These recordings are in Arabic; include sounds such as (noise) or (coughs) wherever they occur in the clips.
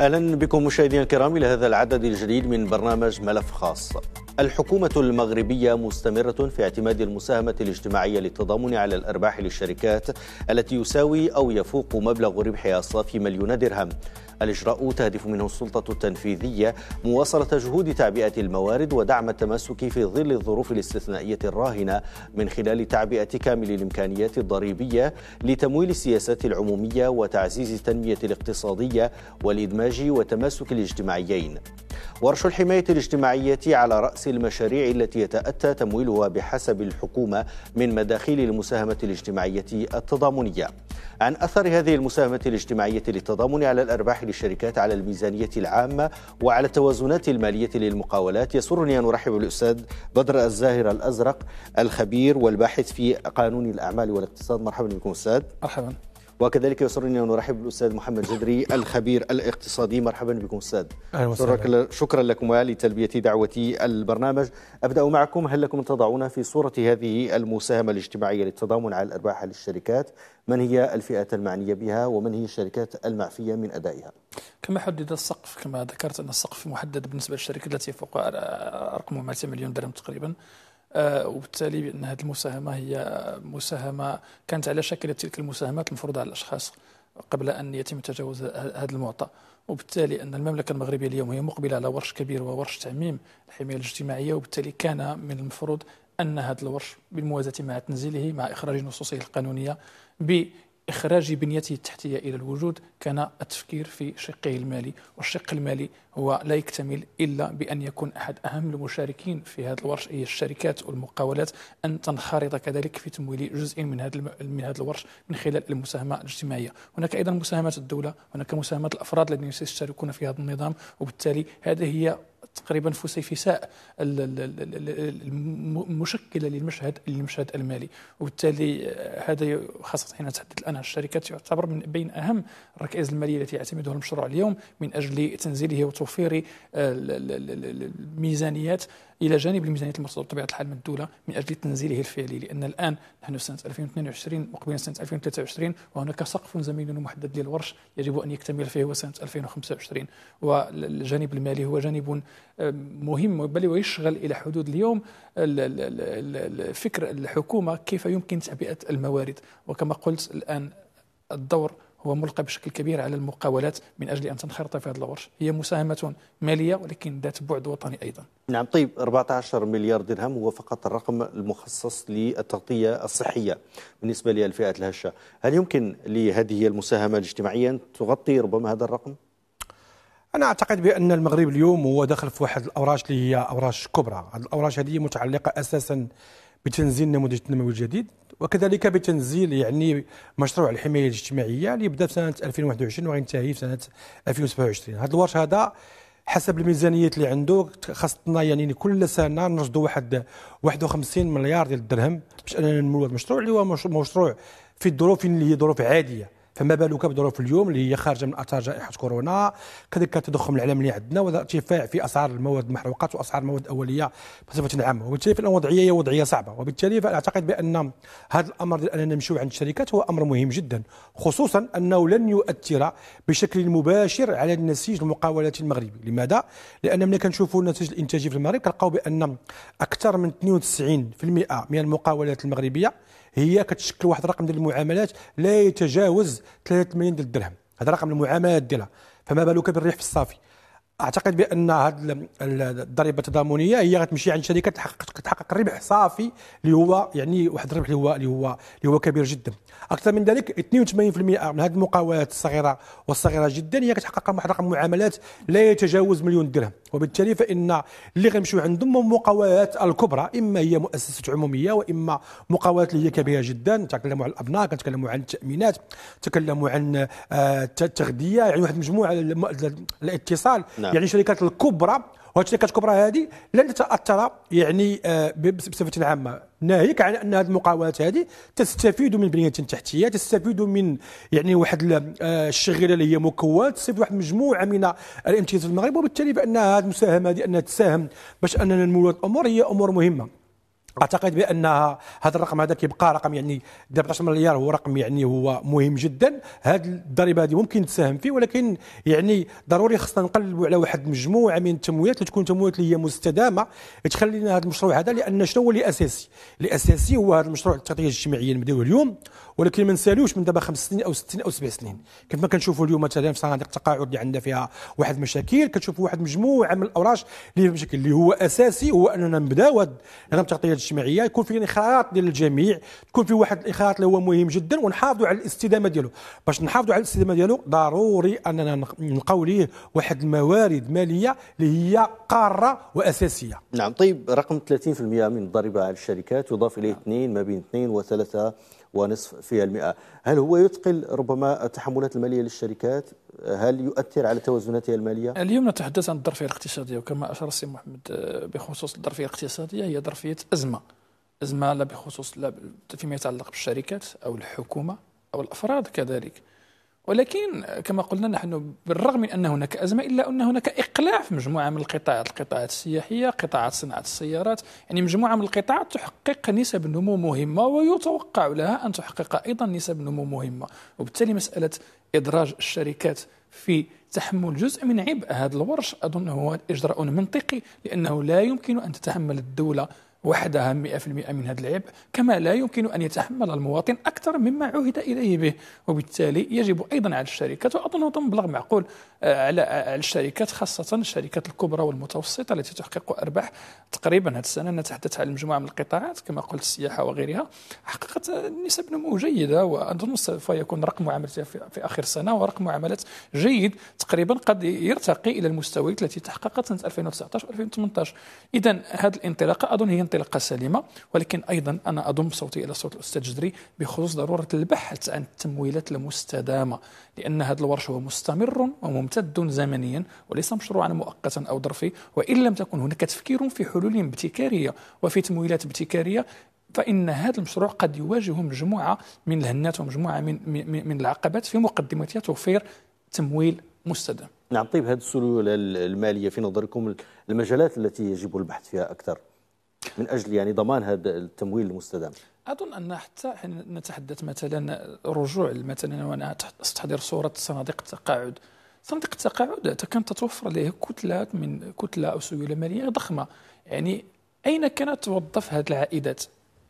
اهلا بكم مشاهدينا الكرام الى هذا العدد الجديد من برنامج ملف خاص. الحكومة المغربية مستمرة في اعتماد المساهمة الاجتماعية للتضامن على الأرباح للشركات التي يساوي أو يفوق مبلغ ربحها الصافي مليون درهم الإجراء تهدف منه السلطة التنفيذية مواصلة جهود تعبئة الموارد ودعم التمسك في ظل الظروف الاستثنائية الراهنة من خلال تعبئة كامل الإمكانيات الضريبية لتمويل السياسات العمومية وتعزيز التنمية الاقتصادية والإدماج والتماسك الاجتماعيين ورش الحماية الاجتماعية على رأس المشاريع التي يتأتى تمويلها بحسب الحكومة من مداخيل المساهمة الاجتماعية التضامنية عن أثر هذه المساهمة الاجتماعية للتضامن على الأرباح للشركات على الميزانية العامة وعلى التوازنات المالية للمقاولات يسرني أن أرحب بالأستاذ بدر الزاهر الأزرق الخبير والباحث في قانون الأعمال والاقتصاد مرحبا بكم أستاذ مرحبا وكذلك يسرني ان ارحب بالاستاذ محمد جدري الخبير الاقتصادي مرحبا بكم استاذ وسهلا شكرا لكم لتلبيه دعوتي البرنامج ابدا معكم هل لكم تضعون تضعونا في صوره هذه المساهمه الاجتماعيه للتضامن على الارباح للشركات من هي الفئات المعنية بها ومن هي الشركات المعفية من أدائها كما حدد السقف كما ذكرت أن السقف محدد بالنسبة للشركة التي فوق آه، رقم 200 مليون درهم تقريبا آه، وبالتالي بأن هذه المساهمة هي مساهمة كانت على شكل تلك المساهمات المفروضة على الأشخاص قبل أن يتم تجاوز هذا المعطى وبالتالي أن المملكة المغربية اليوم هي مقبلة على ورش كبير وورش تعميم الحماية الاجتماعية وبالتالي كان من المفروض أن هذا الورش بالموازاة مع تنزيله مع إخراج نصوصه القانونية بإخراج بنيته التحتية إلى الوجود كان التفكير في شقه المالي والشق المالي هو لا يكتمل إلا بأن يكون أحد أهم المشاركين في هذا الورش هي الشركات والمقاولات أن تنخرط كذلك في تمويل جزء من هذا من هذا الورش من خلال المساهمة الاجتماعية هناك أيضا مساهمات الدولة هناك مساهمات الأفراد الذين سيشتركون في هذا النظام وبالتالي هذه هي تقريبا فسيفساء المشكله للمشهد للمشهد المالي وبالتالي هذا خاصه حين نتحدث الان عن الشركات يعتبر من بين اهم الركائز الماليه التي يعتمدها المشروع اليوم من اجل تنزيله وتوفيره توفير آه، الميزانيات الى جانب الميزانيات المرصوده بطبيعه الحال من الدوله من اجل تنزيله الفعلي لان الان نحن سنه 2022 مقبلين سنه 2023 وهناك سقف زمني محدد للورش يجب ان يكتمل فيه هو سنه 2025 والجانب المالي هو جانب مهم بل ويشغل الى حدود اليوم فكر الحكومه كيف يمكن تعبئه الموارد وكما قلت الان الدور هو ملقى بشكل كبير على المقاولات من أجل أن تنخرط في هذا الورش هي مساهمة مالية ولكن ذات بعد وطني أيضا نعم طيب 14 مليار درهم هو فقط الرقم المخصص للتغطية الصحية بالنسبة للفئات الهشة هل يمكن لهذه المساهمة الاجتماعية أن تغطي ربما هذا الرقم؟ انا اعتقد بان المغرب اليوم هو داخل في واحد الاوراش اللي هي اوراش كبرى هذه الاوراش هذه متعلقه اساسا بتنزيل النموذج التنموي الجديد وكذلك بتنزيل يعني مشروع الحمايه الاجتماعيه اللي بدا في سنه 2021 وغينتهي في سنه 2027 هذا الورش هذا حسب الميزانيات اللي عنده خاصنا يعني كل سنه نرصدوا واحد 51 مليار ديال الدرهم باش اننا ننموا المشروع اللي هو مشروع في الظروف اللي هي ظروف عاديه فما بالك بظروف اليوم اللي هي خارجه من اثار جائحه كورونا كذلك التضخم العالمي اللي عندنا وهذا ارتفاع في اسعار المواد المحروقات واسعار المواد الاوليه بصفه عامه وبالتالي فالوضعيه هي وضعيه صعبه وبالتالي فاعتقد بان هذا الامر اننا نمشيو عند الشركات هو امر مهم جدا خصوصا انه لن يؤثر بشكل مباشر على النسيج المقاولات المغربي لماذا لان ملي كنشوفوا النسيج الانتاجي في المغرب كنلقاو بان اكثر من 92% من المقاولات المغربيه هي كتشكل واحد الرقم ديال المعاملات لا يتجاوز 83 ديال الدرهم هذا رقم المعاملات ديالها فما بالك بالريح في الصافي اعتقد بان هذه الضريبه التضامنيه هي غتمشي عند شركات تحقق تحقق ربح صافي اللي هو يعني واحد الربح اللي هو اللي هو اللي هو كبير جدا اكثر من ذلك 82% من هذه المقاولات الصغيره والصغيره جدا هي كتحقق واحد رقم معاملات لا يتجاوز مليون درهم وبالتالي فان اللي غيمشيو عندهم المقاولات الكبرى اما هي مؤسسات عموميه واما مقاولات اللي هي كبيره جدا تكلموا على الابناء كنتكلموا عن التامينات تكلموا عن آه، التغذيه يعني واحد المجموعه الاتصال نعم. يعني الشركات الكبرى وهذه الشركات الكبرى هذه لن تتاثر يعني آه، بصفه عامه ناهيك عن ان هذه المقاولات هذه تستفيد من بنيه تحتيه تستفيد من يعني واحد آه، الشغله اللي هي مكون تستفيد واحد مجموعه من الامتيازات المغرب وبالتالي بان هذه المساهمه هذه انها تساهم باش اننا نمول الامور هي امور مهمه اعتقد بان هذا الرقم هذا كيبقى رقم يعني 13 مليار هو رقم يعني هو مهم جدا هذه الضريبه هذه ممكن تساهم فيه ولكن يعني ضروري خصنا نقلبوا على واحد المجموعه من التمويلات اللي تكون تمويلات اللي هي مستدامه تخلينا هذا المشروع هذا لان شنو هو اللي اساسي؟ اللي اساسي هو هذا المشروع التغطيه الاجتماعيه اللي نبداو اليوم ولكن ما نساليوش من دابا خمس سنين او ست سنين او سبع سنين كيف ما كنشوفوا اليوم مثلا في صناديق التقاعد اللي عندنا فيها واحد المشاكل كتشوفوا واحد مجموعه من الاوراش اللي مشاكل اللي هو اساسي هو اننا نبداو هذا التغطيه الاجتماعيه يكون فيه انخراط ديال الجميع تكون فيه واحد الانخراط اللي هو مهم جدا ونحافظوا على الاستدامه ديالو باش نحافظوا على الاستدامه ديالو ضروري اننا نلقاو ليه واحد الموارد ماليه اللي هي قاره واساسيه نعم طيب رقم 30% من الضريبه على الشركات يضاف اليه 2 نعم. ما بين 2 و 3 ونصف في المئة هل هو يثقل ربما التحملات المالية للشركات هل يؤثر على توازناتها المالية اليوم نتحدث عن الظرفية الاقتصادية وكما أشار السي محمد آه، بخصوص الظرفية الاقتصادية هي ظرفية أزمة أزمة لا بخصوص لا فيما يتعلق بالشركات أو الحكومة أو الأفراد كذلك ولكن كما قلنا نحن بالرغم من ان هناك ازمه الا ان هناك اقلاع في مجموعه من القطاعات، القطاعات السياحيه، قطاعات صناعه السيارات، يعني مجموعه من القطاعات تحقق نسب نمو مهمه ويتوقع لها ان تحقق ايضا نسب نمو مهمه، وبالتالي مساله ادراج الشركات في تحمل جزء من عبء هذا الورش اظن هو اجراء منطقي لانه لا يمكن ان تتحمل الدوله وحدها 100% من هذا العبء كما لا يمكن أن يتحمل المواطن أكثر مما عهد إليه به وبالتالي يجب أيضا على الشركات وأظن هذا مبلغ معقول آه، آه، على الشركات خاصة الشركات الكبرى والمتوسطة التي تحقق أرباح تقريبا هذه السنة نتحدث عن مجموعة من القطاعات كما قلت السياحة وغيرها حققت نسب نمو جيدة وأظن سوف يكون رقم معاملتها في آخر سنة ورقم معاملات جيد تقريبا قد يرتقي إلى المستويات التي تحققت سنة 2019 و 2018 إذا هذه الانطلاقة أظن هي انطلاقة انطلاقه سليمه ولكن ايضا انا اضم صوتي الى صوت الاستاذ جدري بخصوص ضروره البحث عن التمويلات المستدامه لان هذا الورش هو مستمر وممتد زمنيا وليس مشروعا مؤقتا او ظرفي وان لم تكن هناك تفكير في حلول ابتكاريه وفي تمويلات ابتكاريه فإن هذا المشروع قد يواجه مجموعة من الهنات ومجموعة من, من, من العقبات في مقدمتها توفير تمويل مستدام نعم طيب هذه السلولة المالية في نظركم المجالات التي يجب البحث فيها أكثر من أجل يعني ضمان هذا التمويل المستدام أظن أن حتى حين نتحدث مثلا رجوع مثلا وأنا أستحضر صورة صناديق التقاعد صناديق التقاعد كانت تتوفر عليه كتلات من كتلة أو سيولة مالية ضخمة يعني أين كانت توظف هذه العائدات؟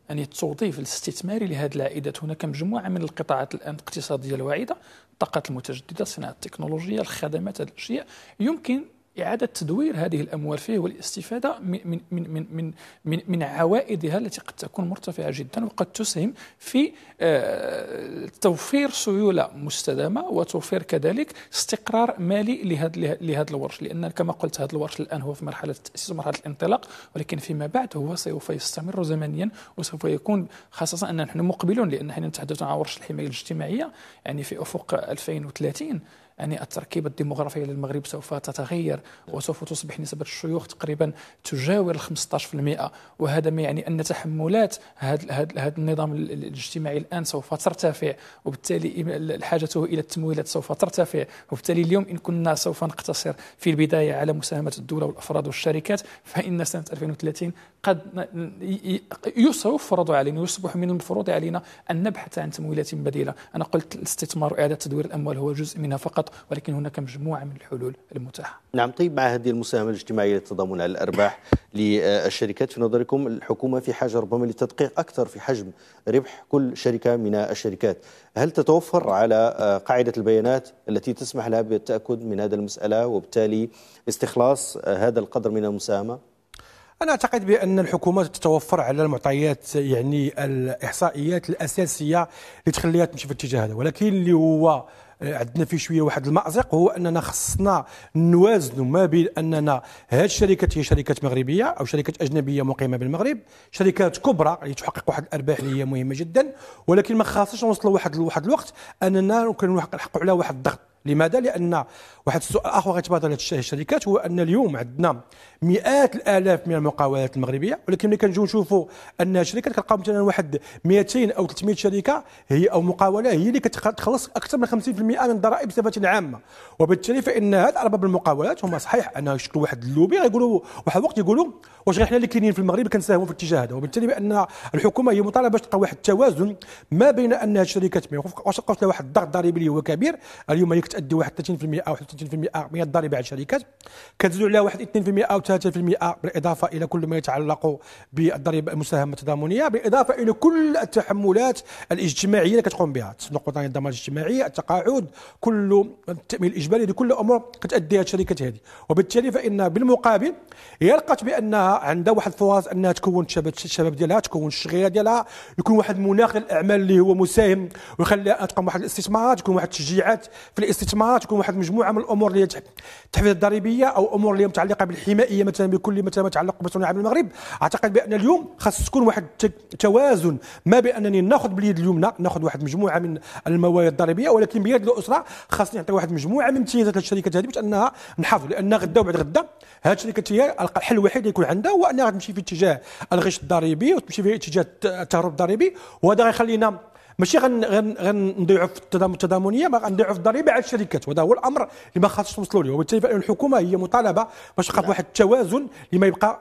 يعني التوظيف الاستثماري لهذه العائدات هناك مجموعه من القطاعات الان الاقتصاديه الواعده الطاقات المتجدده الصناعه التكنولوجيا الخدمات هذه الاشياء يمكن إعادة تدوير هذه الأموال فيه والاستفادة من من من من من, من عوائدها التي قد تكون مرتفعة جدا وقد تسهم في آه، توفير سيولة مستدامة وتوفير كذلك استقرار مالي لهذا لهذا الورش لأن كما قلت هذا الورش الآن هو في مرحلة التأسيس ومرحلة الانطلاق ولكن فيما بعد هو سوف يستمر زمنيا وسوف يكون خاصة أن نحن مقبلون لأن نحن نتحدث عن ورش الحماية الاجتماعية يعني في أفق 2030 أن التركيبة الديموغرافية للمغرب سوف تتغير وسوف تصبح نسبة الشيوخ تقريبا تجاور 15% وهذا ما يعني أن تحملات هذا النظام الاجتماعي الآن سوف ترتفع وبالتالي حاجته إلى التمويلات سوف ترتفع وبالتالي اليوم إن كنا سوف نقتصر في البداية على مساهمة الدولة والأفراد والشركات فإن سنة 2030 قد يفرض علينا يصبح من المفروض علينا أن نبحث عن تمويلات بديلة أنا قلت الاستثمار وإعادة تدوير الأموال هو جزء منها فقط فقط ولكن هناك مجموعة من الحلول المتاحة نعم طيب مع هذه المساهمة الاجتماعية للتضامن على الأرباح للشركات في نظركم الحكومة في حاجة ربما للتدقيق أكثر في حجم ربح كل شركة من الشركات هل تتوفر على آه، قاعدة البيانات التي تسمح لها بالتأكد من هذا المسألة وبالتالي استخلاص آه، هذا القدر من المساهمة؟ انا اعتقد بان الحكومه تتوفر على المعطيات يعني الاحصائيات الاساسيه اللي تخليها تمشي في الاتجاه هذا ولكن اللي هو عندنا في شويه واحد المازق هو اننا خصنا نوازن ما بين اننا هذه الشركات هي شركات مغربيه او شركات اجنبيه مقيمه بالمغرب شركات كبرى اللي تحقق واحد الارباح اللي هي مهمه جدا ولكن ما خاصش نوصلوا واحد الوقت اننا كنحققوا على واحد الضغط لماذا لان واحد السؤال اخر غيتبادر الشركات هو ان اليوم عندنا مئات الالاف من المقاولات المغربيه ولكن ملي كنجيو نشوفوا ان الشركات كتلقاو مثلا واحد 200 او 300 شركه هي او مقاوله هي اللي كتخلص اكثر من 50% من الضرائب بصفه عامه وبالتالي فان هاد ارباب المقاولات هما صحيح انه شكلوا واحد اللوبي غيقولوا واحد الوقت يقولوا واش غير حنا اللي كاينين في المغرب كنساهموا في الاتجاه هذا وبالتالي بان الحكومه هي مطالبه باش تلقى واحد التوازن ما بين ان الشركات واش لقاوش واحد الضغط ضريبي اللي هو كبير اليوم كتادي واحد 30% او 31% من الضريبه على الشركات كتزيد عليها واحد 2% او 3% بالاضافه الى كل ما يتعلق بالضريبه المساهمه التضامنيه بالاضافه الى كل التحملات الاجتماعيه اللي كتقوم بها الوطني الضمان الاجتماعي التقاعد كل التامين الاجباري هذه كل الامور كتاديها الشركات هذه وبالتالي فان بالمقابل يلقت بانها عندها واحد الفرص انها تكون الشباب ديالها تكون الشغيره ديالها يكون واحد مناخ للاعمال اللي هو مساهم ويخليها تقوم واحد الاستثمارات يكون واحد التشجيعات في الاستثمار الاستثمار تكون واحد المجموعه من الامور اللي التحفيزات الضريبيه او امور اللي متعلقه بالحمائيه مثلا بكل مثلا ما يتعلق بصناعه المغرب اعتقد بان اليوم خاص تكون واحد توازن ما بانني ناخذ باليد اليمنى ناخذ واحد مجموعه من الموارد الضريبيه ولكن بيد الاسره خاصني نعطي واحد مجموعه من امتيازات للشركات هذه باش انها نحافظ لان غدا وبعد غدا هذه الشركات هي الحل الوحيد اللي يكون عندها هو انها غتمشي في اتجاه الغش الضريبي وتمشي في اتجاه التهرب الضريبي وهذا غيخلينا ماشي غنضيعوا في التضامن التضامنيه ما غنضيعوا في الضريبه على الشركات وهذا هو الامر اللي ما خاصش نوصلوا ليه وبالتالي الحكومه هي مطالبه باش تلقى واحد التوازن لما يبقى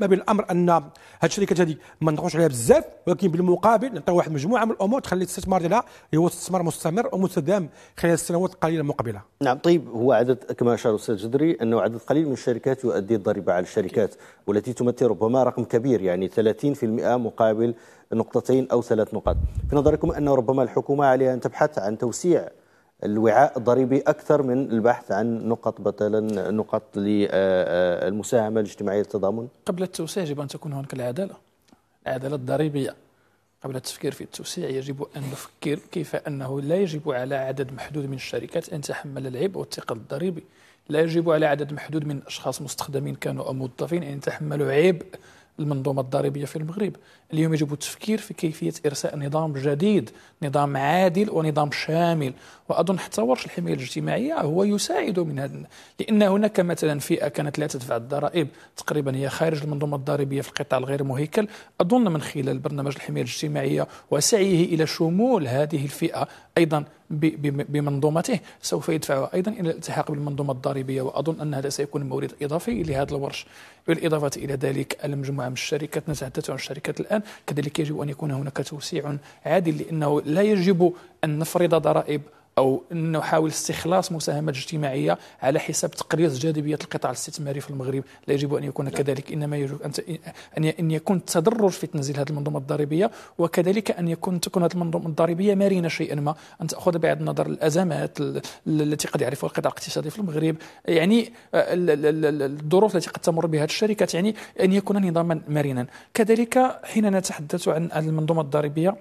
ما بين الامر ان هاد الشركات هذه ما نضغطوش عليها بزاف ولكن بالمقابل نعطيو واحد مجموعه من الامور تخلي الاستثمار ديالها هو استثمار مستمر ومستدام خلال السنوات القليله المقبله. نعم طيب هو عدد كما اشار الاستاذ جدري انه عدد قليل من الشركات يؤدي الضريبه على الشركات والتي تمثل ربما رقم كبير يعني 30% مقابل نقطتين أو ثلاث نقاط في نظركم أن ربما الحكومة عليها أن تبحث عن توسيع الوعاء الضريبي أكثر من البحث عن نقط مثلا نقط للمساهمة الاجتماعية للتضامن قبل التوسيع يجب أن تكون هناك العدالة العدالة الضريبية قبل التفكير في التوسيع يجب أن نفكر كيف أنه لا يجب على عدد محدود من الشركات أن تحمل العبء والثقل الضريبي لا يجب على عدد محدود من الأشخاص مستخدمين كانوا أو موظفين أن يتحملوا عبء المنظومة الضريبية في المغرب اليوم يجب التفكير في كيفية إرساء نظام جديد نظام عادل ونظام شامل وأظن حتى ورش الحماية الاجتماعية هو يساعد من هذا لأن هناك مثلا فئة كانت لا تدفع الضرائب تقريبا هي خارج المنظومة الضريبية في القطاع الغير مهيكل أظن من خلال برنامج الحماية الاجتماعية وسعيه إلى شمول هذه الفئة أيضا بمنظومته سوف يدفعها ايضا الى الالتحاق بالمنظومه الضريبيه واظن ان هذا سيكون مورد اضافي لهذا الورش بالاضافه الى ذلك المجموعه من الشركات نتحدث عن الشركات الان كذلك يجب أن يكون هناك توسيع عادل لأنه لا يجب أن نفرض ضرائب او نحاول استخلاص مساهمات اجتماعيه على حساب تقليص جاذبيه القطاع الاستثماري في المغرب لا يجب ان يكون نعم. كذلك انما يجب ان ان يكون التدرج في تنزيل هذه المنظومه الضريبيه وكذلك ان يكون تكون هذه المنظومه الضريبيه مرنه شيئا ما ان تاخذ بعد النظر الازمات التي قد يعرفها القطاع الاقتصادي في المغرب يعني آه، الظروف التي قد تمر بها الشركات يعني ان يكون نظاما مرنا كذلك حين نتحدث عن المنظومه الضريبيه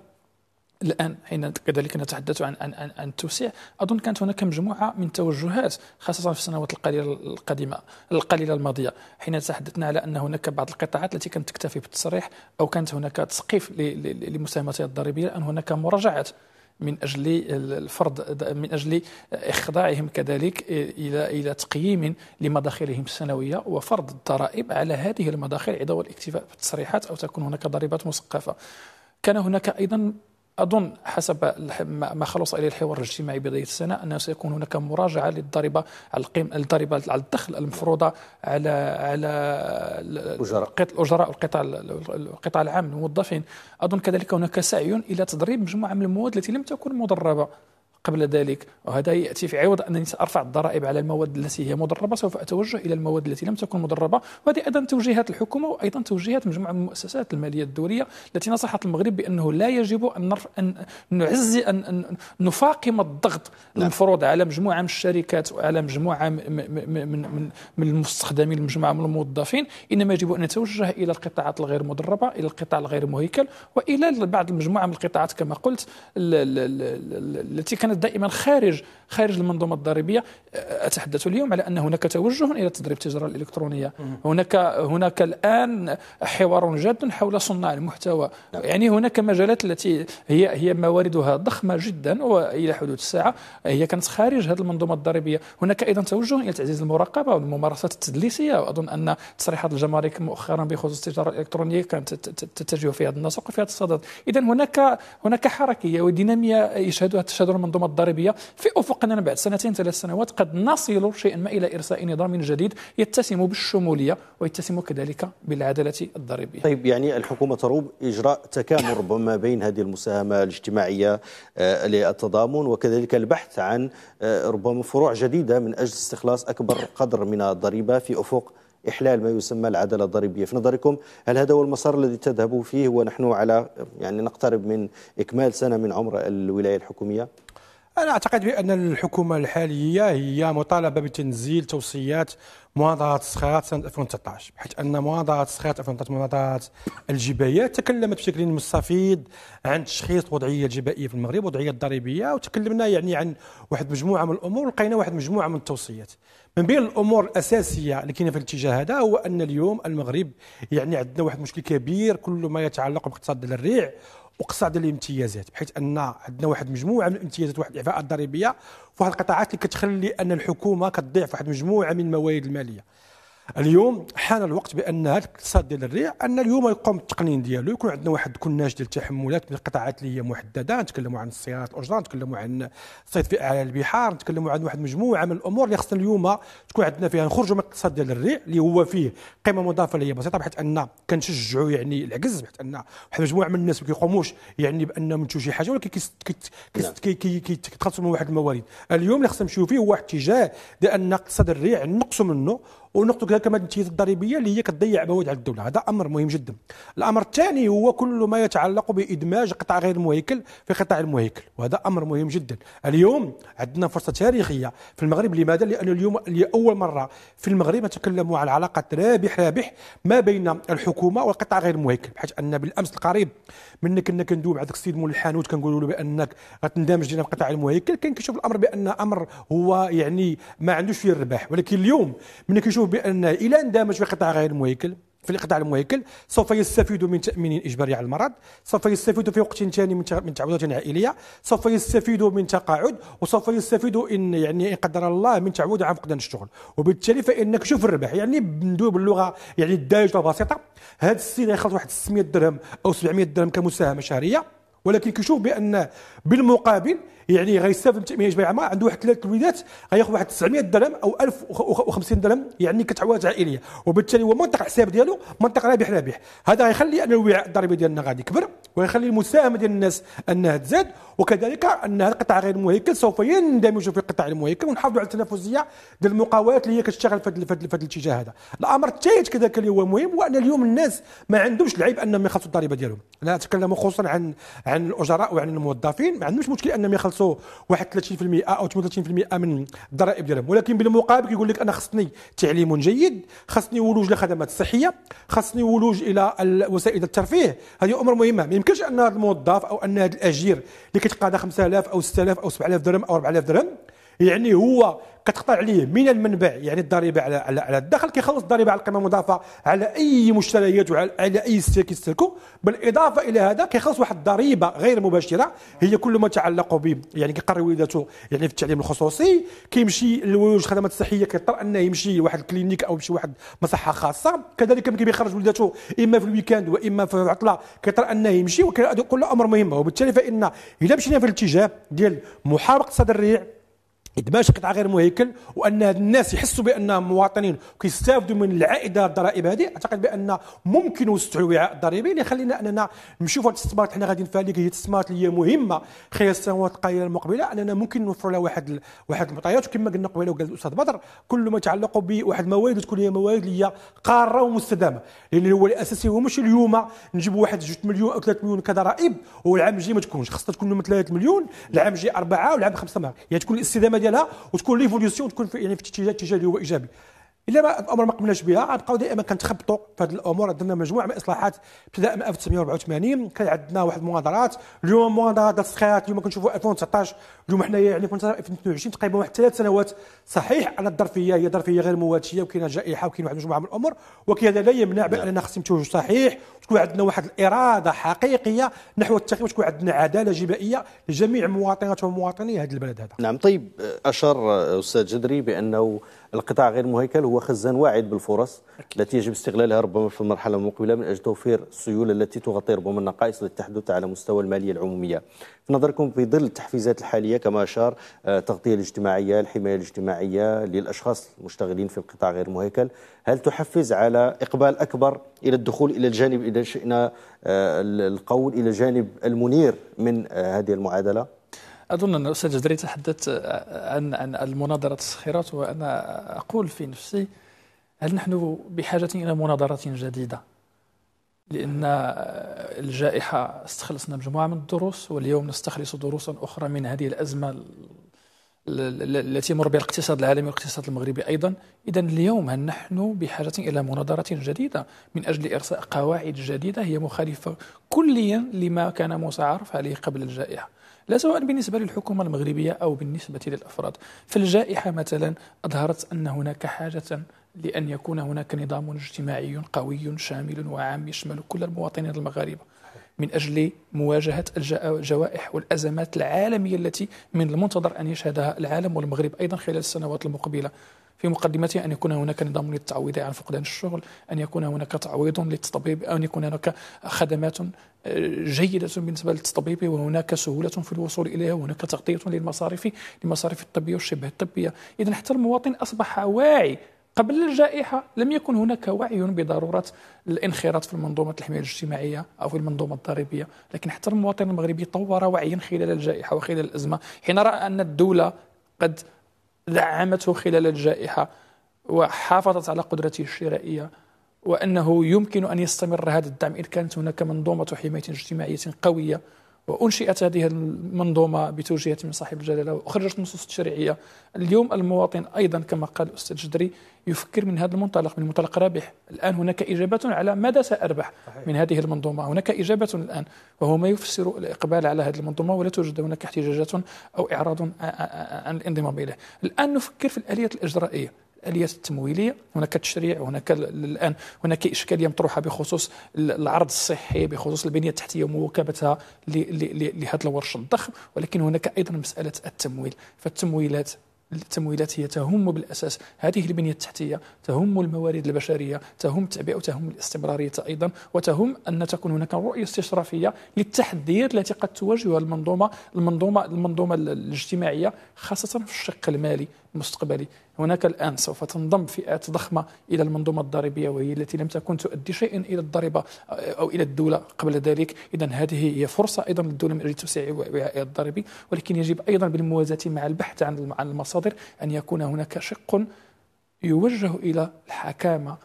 الان حين كذلك نتحدث عن عن عن, عن التوسيع اظن كانت هناك مجموعه من التوجهات خاصه في السنوات القليله القديمه القليله الماضيه حين تحدثنا على ان هناك بعض القطاعات التي كانت تكتفي بالتصريح او كانت هناك تسقيف لمساهمات الضريبيه ان هناك مراجعه من اجل الفرض من اجل اخضاعهم كذلك الى الى تقييم لمداخلهم السنويه وفرض الضرائب على هذه المداخل عدا الاكتفاء بالتصريحات او تكون هناك ضريبات مسقفه كان هناك ايضا أظن حسب ما خلص إليه الحوار الاجتماعي بداية السنة أنه سيكون هناك مراجعة للضريبة على القيم الضريبة على الدخل المفروضة على على الأجراء الأجراء القطاع القطاع العام الموظفين أظن كذلك هناك سعي إلى تدريب مجموعة من المواد التي لم تكن مدربة قبل ذلك وهذا يأتي في عوض أنني سأرفع الضرائب على المواد التي هي مدربه سوف أتوجه إلى المواد التي لم تكن مدربه وهذه أيضا توجيهات الحكومة وأيضا توجيهات مجموعة من المؤسسات المالية الدولية التي نصحت المغرب بأنه لا يجب أن, نرف أن نعزي أن, نفاقم الضغط نعم. المفروض على مجموعة من الشركات وعلى مجموعة من, من, من المستخدمين مجموعة من الموظفين إنما يجب أن نتوجه إلى القطاعات الغير مدربه إلى القطاع الغير مهيكل وإلى بعض المجموعة من القطاعات كما قلت التي كانت كانت دائما خارج خارج المنظومه الضريبيه اتحدث اليوم على ان هناك توجه الى تدريب التجاره الالكترونيه هناك هناك الان حوار جاد حول صناع المحتوى نعم. يعني هناك مجالات التي هي هي مواردها ضخمه جدا والى حدود الساعه هي كانت خارج هذه المنظومه الضريبيه هناك ايضا توجه الى تعزيز المراقبه والممارسات التدليسيه واظن ان تصريحات الجمارك مؤخرا بخصوص التجاره الالكترونيه كانت تتجه في هذا النسق وفي هذا الصدد اذا هناك هناك حركيه وديناميه يشهدها تشهد المنظومه المنظومه الضريبيه في افقنا بعد سنتين ثلاث سنوات قد نصل شيئا ما الى ارساء نظام جديد يتسم بالشموليه ويتسم كذلك بالعداله الضريبيه. طيب يعني الحكومه تروب اجراء تكامل ربما بين هذه المساهمه الاجتماعيه آه، للتضامن وكذلك البحث عن آه، ربما فروع جديده من اجل استخلاص اكبر قدر من الضريبه في افق إحلال ما يسمى العدالة الضريبية في نظركم هل هذا هو المسار الذي تذهبوا فيه ونحن على يعني نقترب من إكمال سنة من عمر الولاية الحكومية؟ أنا أعتقد بأن الحكومة الحالية هي مطالبة بتنزيل توصيات مواضعة صخرات سنة 2013 بحيث أن مواضعة صخرات 2013 مواضعة الجبايات تكلمت بشكل مستفيض عن تشخيص الوضعية الجبائية في المغرب وضعية الضريبية وتكلمنا يعني عن واحد مجموعة من الأمور لقينا واحد مجموعة من التوصيات من بين الامور الاساسيه اللي كاينه في الاتجاه هذا هو ان اليوم المغرب يعني عندنا واحد المشكل كبير كل ما يتعلق باقتصاد الريع وقصاد الامتيازات بحيث ان عندنا واحد مجموعه من الامتيازات واحد الاعفاءات الضريبيه في واحد القطاعات اللي كتخلي ان الحكومه كتضيع في واحد مجموعه من الموارد الماليه اليوم حان الوقت بان هذا الاقتصاد ديال الريع ان اليوم يقوم التقنين ديالو يكون عندنا واحد كناج ديال التحملات من القطاعات اللي هي محدده نتكلموا عن السيارات الاجره نتكلموا عن الصيد في اعلى البحار نتكلموا عن واحد مجموعه من الامور اللي خصنا اليوم تكون عندنا فيها نخرجوا من الاقتصاد ديال الريع اللي هو فيه قيمه مضافه اللي هي بسيطه بحيث ان كنشجعوا يعني العجز بحيث ان واحد المجموعه من الناس ما كيقوموش يعني بانهم ينتجوا شي حاجه ولكن نعم. كيتخلصوا من واحد الموارد اليوم اللي خصنا نمشيو فيه هو اتجاه لان اقتصاد الريع نقصوا منه ونقطه كما التمييز الضريبيه اللي هي كتضيع مواد على الدوله هذا امر مهم جدا الامر الثاني هو كل ما يتعلق بادماج قطاع غير المهيكل في قطاع المهيكل وهذا امر مهم جدا اليوم عندنا فرصه تاريخيه في المغرب لماذا لان اليوم لاول مره في المغرب نتكلموا على علاقه رابح رابح ما بين الحكومه والقطاع غير المهيكل بحيث ان بالامس القريب ملي كنا كندوي مع السيد مول الحانوت كنقولوا له بانك غتندمج لنا في قطاع المهيكل كان كيشوف الامر بان امر هو يعني ما عندوش فيه الرباح ولكن اليوم ملي كيشوف نتيجه بأن إلى اندمج في قطاع غير المهيكل في القطاع المهيكل سوف يستفيد من تامين اجباري على المرض سوف يستفيد في وقت ثاني من تعويضات عائليه سوف يستفيد من تقاعد وسوف يستفيد ان يعني ان قدر الله من تعود عن فقدان الشغل وبالتالي فانك شوف الربح يعني بندوي باللغه يعني الدارجه البسيطه هذا السيد يخلط واحد 600 درهم او 700 درهم كمساهمه شهريه ولكن كيشوف بان بالمقابل يعني غيستافد من تامين الجمعيه العامه عنده واحد ثلاث الوليدات غياخذ واحد 900 درهم او 1050 درهم يعني كتعوات عائليه وبالتالي هو منطق الحساب ديالو منطق رابح رابح هذا غيخلي ان الوعاء الضريبي ديالنا غادي يكبر ويخلي المساهمه ديال الناس انها تزاد وكذلك ان القطاع غير المهيكل سوف يندمج في القطاع المهيكل ونحافظوا على التنافسيه ديال المقاولات اللي هي كتشتغل في هذا الاتجاه هذا الامر الثالث كذلك اللي هو مهم هو ان اليوم الناس ما عندهمش العيب انهم يخلصوا الضريبه ديالهم انا اتكلم خصوصا عن عن الاجراء وعن الموظفين ما عندهمش مشكل انهم يخلصوا واحد 30% او 38% من الضرائب ديالهم ولكن بالمقابل كيقول لك انا خصني تعليم جيد خصني ولوج للخدمات الصحيه خصني ولوج الى وسائل الترفيه هذه امور مهمه يمكنش ان هذا الموظف او ان هذا الاجير اللي كيتقاضى 5000 او 6000 او 7000 درهم او 4000 درهم يعني هو كتقطع عليه من المنبع يعني الضريبه على على, الدخل كيخلص الضريبه على القيمه المضافه على اي مشتريات وعلى على اي استهلاك يستهلكوا بالاضافه الى هذا كيخلص واحد الضريبه غير مباشره هي كل ما تعلق ب يعني كيقرر وليداته يعني في التعليم الخصوصي كيمشي لوجه الخدمات الصحيه كيضطر انه يمشي لواحد الكلينيك او يمشي لواحد مصحه خاصه كذلك ملي كيخرج وليداته اما في الويكاند واما في العطله كيضطر انه يمشي وكل امر مهم وبالتالي فان الا مشينا في الاتجاه ديال محاربه اقتصاد الريع ادماج قطعه غير مهيكل وان الناس يحسوا بانهم مواطنين وكيستافدوا من العائده الضرائب هذه اعتقد بان ممكن وسط الوعاء الضريبي يعني اللي خلينا اننا نشوفوا في الاستثمارات اللي حنا غادي نفعلوا هي الاستثمارات اللي هي مهمه خلال السنوات القليله المقبله اننا ممكن نوفروا لها واحد ال... واحد المعطيات وكما قلنا قبيله وقال الاستاذ بدر كل ما يتعلق بواحد الموارد تكون هي موارد اللي هي قاره ومستدامه لان هو الاساسي هو مش اليوم نجيب واحد 2 مليون او 3 مليون كضرائب والعام الجاي ما تكونش خاصها تكون من 3 مليون العام الجاي 4 والعام 5 يعني تكون الاستدامه ديالها وتكون ليفوليسيون تكون في يعني في اتجاه اتجاه اللي هو ايجابي الا ما الامر ما قمناش بها غنبقاو دائما كنتخبطوا في هذه الامور درنا مجموعه من الاصلاحات ابتداء من 1984 كان عندنا واحد المناظرات اليوم مناظرات الصخيرات اليوم كنشوفوا 2019 اليوم حنايا يعني في 2022 تقريبا واحد ثلاث سنوات صحيح ان الظرفيه هي ظرفيه غير مواتيه وكاينه جائحه وكاين واحد مجموعه من الامور ولكن هذا لا يمنع نعم. باننا خصنا نتوجه صحيح وتكون عندنا واحد الاراده حقيقيه نحو التغيير وتكون عندنا عداله جبائيه لجميع مواطنات ومواطني هذا البلد هذا. نعم طيب اشار استاذ جدري بانه القطاع غير مهيكل هو خزان واعد بالفرص أكيد. التي يجب استغلالها ربما في المرحله المقبله من اجل توفير السيوله التي تغطي ربما النقائص التي تحدث على مستوى الماليه العموميه في نظركم في ظل التحفيزات الحاليه كما اشار التغطيه آه، الاجتماعيه الحمايه الاجتماعيه للاشخاص المشتغلين في القطاع غير المهيكل هل تحفز على اقبال اكبر الى الدخول الى الجانب اذا شئنا آه، القول الى الجانب المنير من آه، هذه المعادله اظن ان الاستاذ جدري تحدث عن عن المناظره التسخيرات وانا اقول في نفسي هل نحن بحاجه الى مناظره جديده لأن الجائحة استخلصنا مجموعة من الدروس واليوم نستخلص دروسا أخرى من هذه الأزمة التي يمر بها الاقتصاد العالمي والاقتصاد المغربي ايضا اذا اليوم هل نحن بحاجه الى مناظره جديده من اجل ارساء قواعد جديده هي مخالفه كليا لما كان متعارف عليه قبل الجائحه لا سواء بالنسبه للحكومه المغربيه او بالنسبه للافراد فالجائحه مثلا اظهرت ان هناك حاجه لأن يكون هناك نظام اجتماعي قوي شامل وعام يشمل كل المواطنين المغاربة من أجل مواجهة الجوائح والأزمات العالمية التي من المنتظر أن يشهدها العالم والمغرب أيضا خلال السنوات المقبلة في مقدمتها أن يكون هناك نظام للتعويض عن فقدان الشغل أن يكون هناك تعويض للتطبيب أن يكون هناك خدمات آه، جيدة بالنسبة للتطبيب وهناك سهولة في الوصول إليها وهناك تغطية للمصاريف للمصاريف الطبية والشبه الطبية إذا حتى المواطن أصبح واعي قبل الجائحة لم يكن هناك وعي بضرورة الانخراط في المنظومة الحماية الاجتماعية أو في المنظومة الضريبية لكن حتى المواطن المغربي طور وعيا خلال الجائحة وخلال الأزمة حين رأى أن الدولة قد دعمته خلال الجائحة وحافظت على قدرته الشرائية وأنه يمكن أن يستمر هذا الدعم إن كانت هناك منظومة حماية اجتماعية قوية وانشئت هذه المنظومه بتوجيهات من صاحب الجلاله واخرجت النصوص التشريعيه اليوم المواطن ايضا كما قال الاستاذ جدري يفكر من هذا المنطلق من منطلق رابح الان هناك اجابه على ماذا ساربح من هذه المنظومه هناك اجابه الان وهو ما يفسر الاقبال على هذه المنظومه ولا توجد هناك احتجاجات او اعراض عن الانضمام اليه الان نفكر في الاليات الاجرائيه الاليات التمويليه هناك تشريع هناك الان هناك اشكاليه مطروحه بخصوص العرض الصحي بخصوص البنيه التحتيه ومواكبتها لهذا الورش الضخم ولكن هناك ايضا مساله التمويل فالتمويلات التمويلات هي تهم بالاساس هذه البنيه التحتيه، تهم الموارد البشريه، تهم التعبئه وتهم الاستمراريه ايضا، وتهم ان تكون هناك رؤيه استشرافيه للتحديات التي قد تواجهها المنظومه المنظومه المنظومه الاجتماعيه خاصه في الشق المالي، المستقبلي هناك الآن سوف تنضم فئات ضخمة إلى المنظومة الضريبية وهي التي لم تكن تؤدي شيئا إلى الضريبة أو إلى الدولة قبل ذلك إذا هذه هي فرصة أيضا للدولة من أجل توسيع وعائها الضريبي ولكن يجب أيضا بالموازاة مع البحث عن المصادر أن يكون هناك شق يوجه إلى الحكامة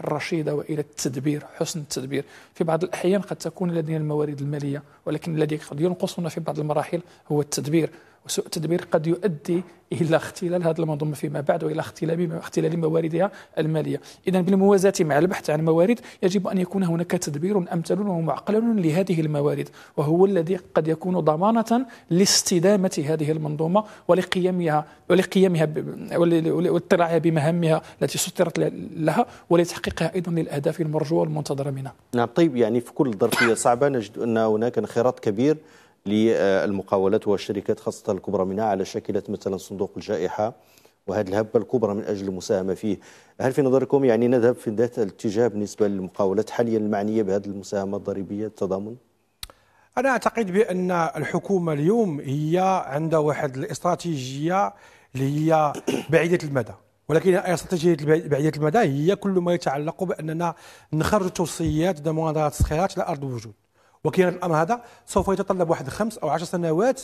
الرشيده والى التدبير حسن التدبير في بعض الاحيان قد تكون لدينا الموارد الماليه ولكن الذي قد ينقصنا في بعض المراحل هو التدبير وسوء التدبير قد يؤدي الى اختلال هذه المنظومه فيما بعد والى اختلال اختلال مواردها الماليه، اذا بالموازاه مع البحث عن موارد يجب ان يكون هناك تدبير امثل ومعقل لهذه الموارد، وهو الذي قد يكون ضمانه لاستدامه هذه المنظومه ولقيامها ولقيامها واطلاعها بمهامها التي سطرت لها ولتحقيقها ايضا للاهداف المرجوه والمنتظره منها. نعم طيب يعني في كل ظرفيه صعبه نجد ان هناك انخراط كبير للمقاولات والشركات خاصة الكبرى منها على شاكلة مثلا صندوق الجائحة وهذه الهبة الكبرى من أجل المساهمة فيه هل في نظركم يعني نذهب في ذات الاتجاه بالنسبة للمقاولات حاليا المعنية بهذه المساهمة الضريبية التضامن؟ أنا أعتقد بأن الحكومة اليوم هي عندها واحد الاستراتيجية اللي هي بعيدة المدى ولكن استراتيجية بعيدة المدى هي كل ما يتعلق بأننا نخرج توصيات دموانات الصخيرات على أرض الوجود ولكن الامر هذا سوف يتطلب واحد خمس او عشر سنوات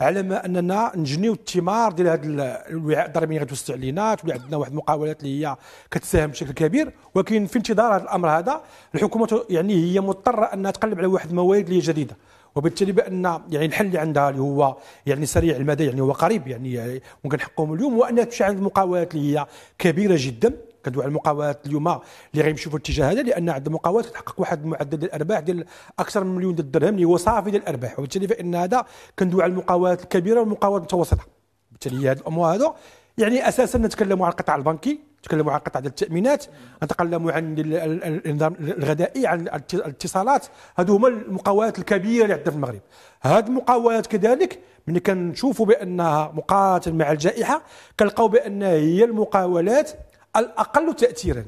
على ما اننا نجنيو الثمار ديال هذا الوعاء الضريبي اللي غتوسع علينا تولي عندنا واحد المقاولات اللي هي كتساهم بشكل كبير ولكن في انتظار هذا الامر هذا الحكومه يعني هي مضطره انها تقلب على واحد الموارد اللي هي جديده وبالتالي بان يعني الحل اللي عندها اللي هو يعني سريع المدى يعني هو قريب يعني ممكن نحققهم اليوم هو انها تمشي عند المقاولات اللي هي كبيره جدا كندوي على المقاولات اليوم اللي غيمشيو في الاتجاه هذا لان عند المقاولات كتحقق واحد المعدل الارباح ديال اكثر من مليون ديال الدرهم اللي هو صافي ديال الارباح وبالتالي فان هذا كندوي على المقاولات الكبيره والمقاولات المتوسطه بالتالي هذه الامور هذو يعني اساسا نتكلموا على القطاع البنكي نتكلموا على قطاع ديال التامينات نتكلموا عن النظام الغذائي عن الاتصالات هذو هما المقاولات الكبيره اللي عندنا في المغرب هذه المقاولات كذلك ملي كنشوفوا بانها مقاتل مع الجائحه كنلقاو بان هي المقاولات الاقل تاثيرا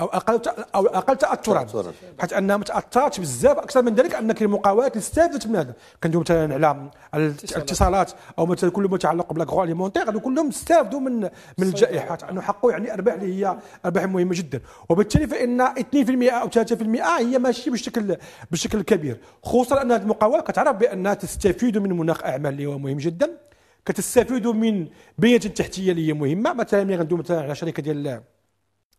او اقل او اقل تاثرا حيث انها ما تاثرتش بزاف اكثر من ذلك ان المقاولات اللي استفدت من هذا كندوي مثلا على الاتصالات او مثلا كل ما يتعلق بلاكغو اليمونتير هذو كلهم استافدوا من من الجائحه انه حقوا يعني ارباح اللي هي ارباح مهمه جدا وبالتالي فان 2% او 3% هي ماشي بشكل بشكل كبير خصوصا ان هذه المقاولات كتعرف بانها تستفيد من مناخ اعمال اللي هو مهم جدا كتستفيدوا من بنيه تحتيه اللي هي مهمه مثلا ملي غندوي مثلا على شركه ديال